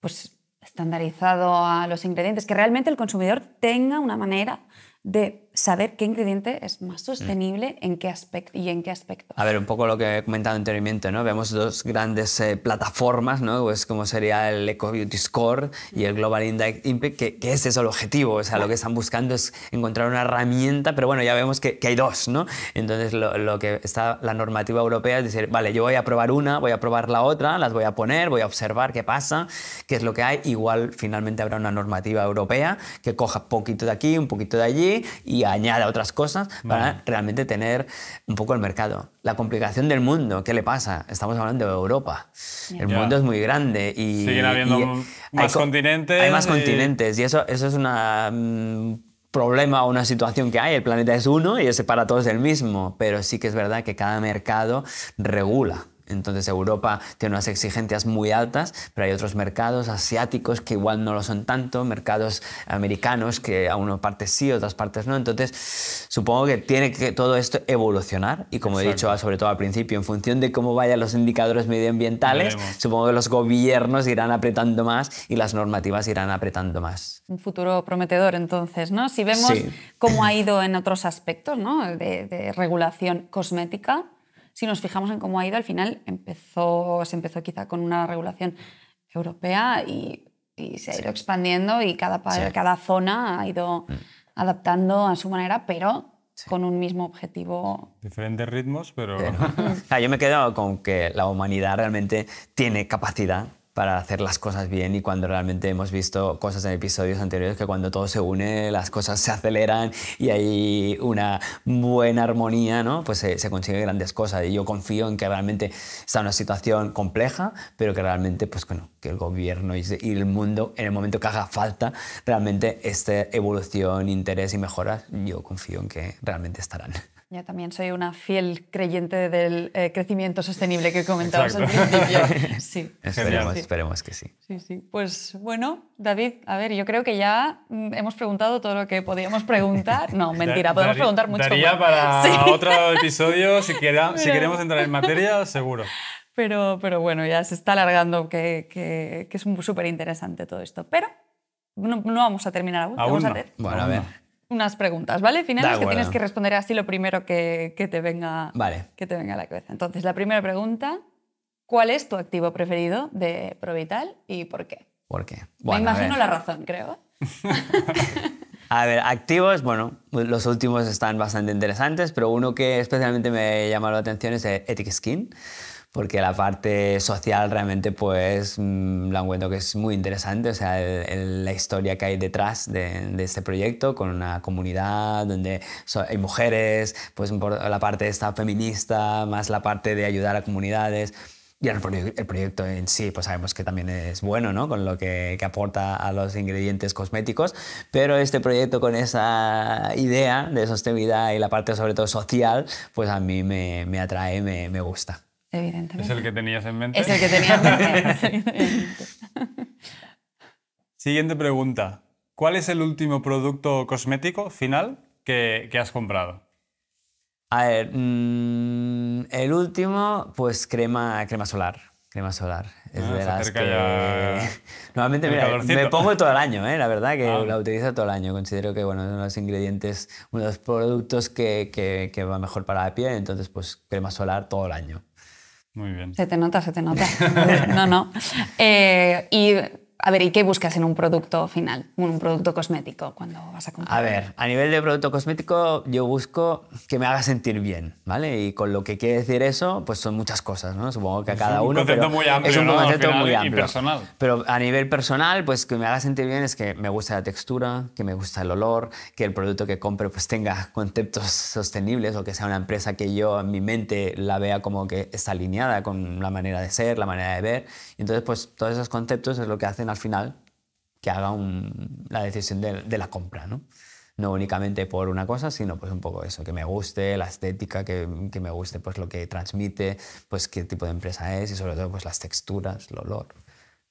pues estandarizado a los ingredientes, que realmente el consumidor tenga una manera de saber qué ingrediente es más mm. sostenible en qué aspecto y en qué aspecto. A ver, un poco lo que he comentado anteriormente, ¿no? Vemos dos grandes eh, plataformas, ¿no? Pues como sería el Eco Beauty Score y el Global Impact, que, es ese es el objetivo, o sea, lo que están buscando es encontrar una herramienta, pero bueno, ya vemos que, hay dos, ¿no? Entonces lo, que está la normativa europea es decir, vale, yo voy a probar una, voy a probar la otra, las voy a poner, voy a observar qué pasa, qué es lo que hay, igual finalmente habrá una normativa europea que coja poquito de aquí, un poquito de allí y añada otras cosas para realmente tener un poco el mercado. La complicación del mundo, ¿qué le pasa? Estamos hablando de Europa. El mundo es muy grande y... Siguen habiendo más continentes. Hay más continentes y eso, eso es un mm, problema o una situación que hay. El planeta es uno y ese para todos es el mismo, pero sí que es verdad que cada mercado regula entonces Europa tiene unas exigencias muy altas, pero hay otros mercados asiáticos que igual no lo son tanto, mercados americanos que a una parte sí, otras partes no. Entonces supongo que tiene que todo esto evolucionar y como he dicho sobre todo al principio, en función de cómo vayan los indicadores medioambientales, supongo que los gobiernos irán apretando más y las normativas irán apretando más. Un futuro prometedor entonces, ¿no? Si vemos cómo ha ido en otros aspectos, ¿no? de regulación cosmética si nos fijamos en cómo ha ido, al final empezó, se empezó quizá con una regulación europea y, y se ha ido expandiendo y cada, cada zona ha ido mm. adaptando a su manera, pero con un mismo objetivo. Diferentes ritmos, pero... yo me quedo con que la humanidad realmente tiene capacidad para hacer las cosas bien y cuando realmente hemos visto cosas en episodios anteriores que cuando todo se une las cosas se aceleran y hay una buena armonía, ¿no? Pues se, se consiguen grandes cosas y yo confío en que realmente está una situación compleja, pero que realmente pues bueno, que el gobierno y el mundo en el momento que haga falta realmente esta evolución, interés y mejoras, yo confío en que realmente estarán. Yo también soy una fiel creyente del eh, crecimiento sostenible que comentabas al principio. Sí. Esperemos, que sí. Sí, sí. Pues bueno, David, a ver, yo creo que ya mm, hemos preguntado todo lo que podíamos preguntar. No, mentira, podemos preguntar mucho. Daría para otro episodio, si, si queremos entrar en materia, seguro. Pero, pero bueno, ya se está alargando, que, que, que es súper interesante todo esto. Pero no, vamos a terminar aún. vamos a Bueno, a ver unas preguntas, ¿vale? Finales que tienes que responder así lo primero que, que te venga, que te venga a la cabeza. Entonces, la primera pregunta, ¿cuál es tu activo preferido de Provital y por qué? ¿Por qué? Bueno, Me imagino la razón, creo. A ver, activos, bueno, los últimos están bastante interesantes, pero uno que especialmente me llama la atención es Ethic Skin porque la parte social realmente pues mm, la encuentro que es muy interesante, o sea, la historia que hay detrás de, este proyecto con una comunidad donde hay mujeres, pues la parte esta feminista, más la parte de ayudar a comunidades. Y el, proyecto en sí, pues sabemos que también es bueno, ¿no? Con lo que, que, aporta a los ingredientes cosméticos, pero este proyecto con esa idea de sostenibilidad y la parte sobre todo social, pues a mí me, me atrae, me, me gusta evidentemente. ¿Es el que tenías en mente? Es el que en mente. Siguiente pregunta. ¿Cuál es el último producto cosmético final que, has comprado? A ver, mm, el último, pues crema, crema solar. Crema solar. Es ah, Normalmente, mira, me pongo todo el año, ¿eh? la verdad, que ah. la utilizo todo el año. Considero que, bueno, es uno de los ingredientes, uno de los productos que, que va mejor para la piel, entonces, pues crema solar todo el año. Muy bien. Se te nota, se te nota. No, no. Eh, y a ver, ¿y qué buscas en un producto final, un producto cosmético cuando vas a comprar? A ver, a nivel de producto cosmético yo busco que me haga sentir bien, ¿vale? Y con lo que quiere decir eso, pues son muchas cosas, ¿no? Supongo que a cada uno... Es un concepto muy amplio. Es un ¿no? concepto muy amplio. Y personal. Pero a nivel personal, pues que me haga sentir bien es que me gusta la textura, que me gusta el olor, que el producto que compre pues tenga conceptos sostenibles o que sea una empresa que yo en mi mente la vea como que está alineada con la manera de ser, la manera de ver. Entonces, pues todos esos conceptos es lo que hacen al final que haga la decisión de, la compra, ¿no? No únicamente por una cosa, sino pues un poco eso, que me guste la estética, que, me guste pues lo que transmite, pues qué tipo de empresa es y sobre todo pues las texturas, el olor.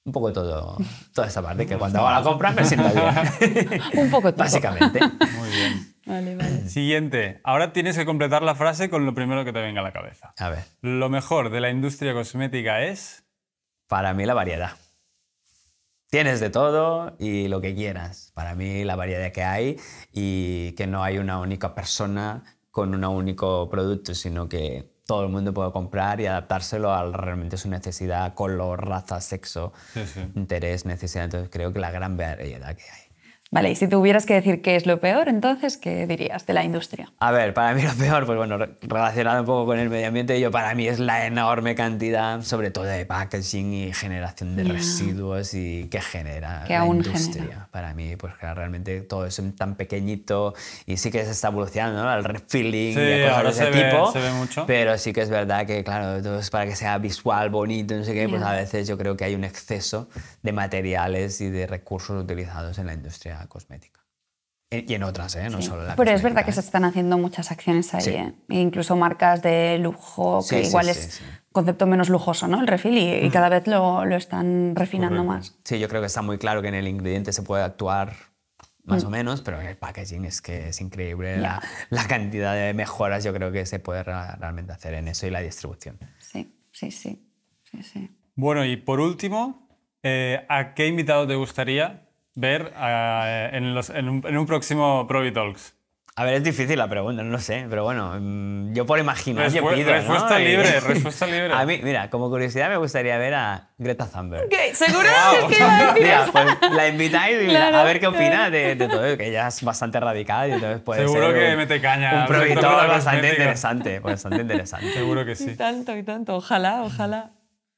Un poco todo, toda esa parte que cuando hago la compra me siento bien. un poco todo. Básicamente. Muy bien. Siguiente. Ahora tienes que completar la frase con lo primero que te venga a la cabeza. A ver. Lo mejor de la industria cosmética es... Para mí la variedad. Tienes de todo y lo que quieras. Para mí la variedad que hay y que no hay una única persona con un único producto, sino que todo el mundo puede comprar y adaptárselo a realmente su necesidad, color, raza, sexo, interés, necesidad. Entonces creo que la gran variedad que hay. Vale, y si tuvieras que decir qué es lo peor, entonces, ¿qué dirías de la industria? A ver, para mí lo peor, pues bueno, relacionado un poco con el medio ambiente, yo para mí es la enorme cantidad, sobre todo de packaging y generación de residuos y que genera la industria. Para mí, pues claro, realmente todo es tan pequeñito y sí que se está evolucionando, ¿no? El refilling y cosas de ese tipo. se ve mucho. Pero sí que es verdad que, claro, todo es para que sea visual, bonito, no sé qué, pues a veces yo creo que hay un exceso de materiales y de recursos utilizados en la industria cosmética. Eh, y en otras, ¿eh? no solo la Pero es verdad que se ¿eh? están haciendo muchas acciones ahí, e incluso marcas de lujo, que igual es concepto menos lujoso, ¿no? El refil, y, mm. cada vez lo, están refinando más. Sí, yo creo que está muy claro que en el ingrediente se puede actuar más mm. o menos, pero en el packaging es que es increíble la, cantidad de mejoras yo creo que se puede realmente hacer en eso y la distribución. Sí, sí, sí. sí, sí. Bueno, y por último, ¿a qué invitado te gustaría ver eh, en, un, próximo Proby Talks? A ver, es difícil la pregunta, no lo sé, pero bueno, mm, yo por imaginar Respuesta libre, respuesta libre. A mí, mira, como curiosidad me gustaría ver a Greta Thunberg. ¿Qué? ¿Seguro que la pues, invitáis a ver qué opina de, de, todo, que ella es bastante radical y entonces puede Seguro ser que un, mete caña. Un bastante interesante, bastante interesante. Seguro que sí. tanto, y tanto, ojalá, ojalá.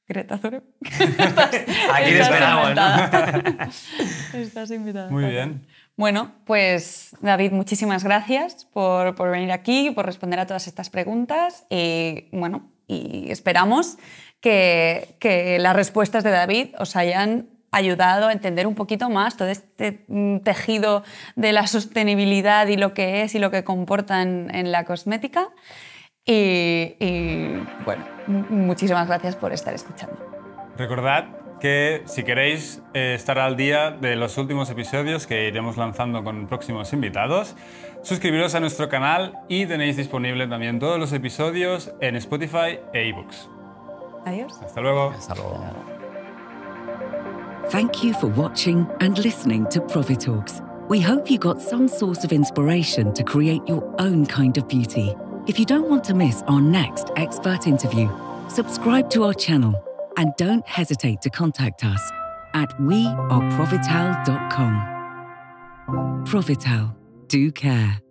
Greta Aquí Estás invitada. Muy bien. Bueno, pues David, muchísimas gracias por, venir aquí, y por responder a todas estas preguntas y bueno, y esperamos que, que las respuestas de David os hayan ayudado a entender un poquito más todo este tejido de la sostenibilidad y lo que es y lo que comportan en la cosmética. Y, eh, eh, bueno, muchísimas gracias por estar escuchando. Recordad que si queréis eh, estar al día de los últimos episodios que iremos lanzando con próximos invitados, suscribiros a nuestro canal y tenéis disponible también todos los episodios en Spotify e ebooks. Adiós. Hasta luego. Hasta luego. Thank you for watching and listening to Profit Talks. We hope you got some source of inspiration to create your own kind of beauty. If you don't want to miss our next expert interview, subscribe to our channel and don't hesitate to contact us at weareprovital.com. Provital, do care.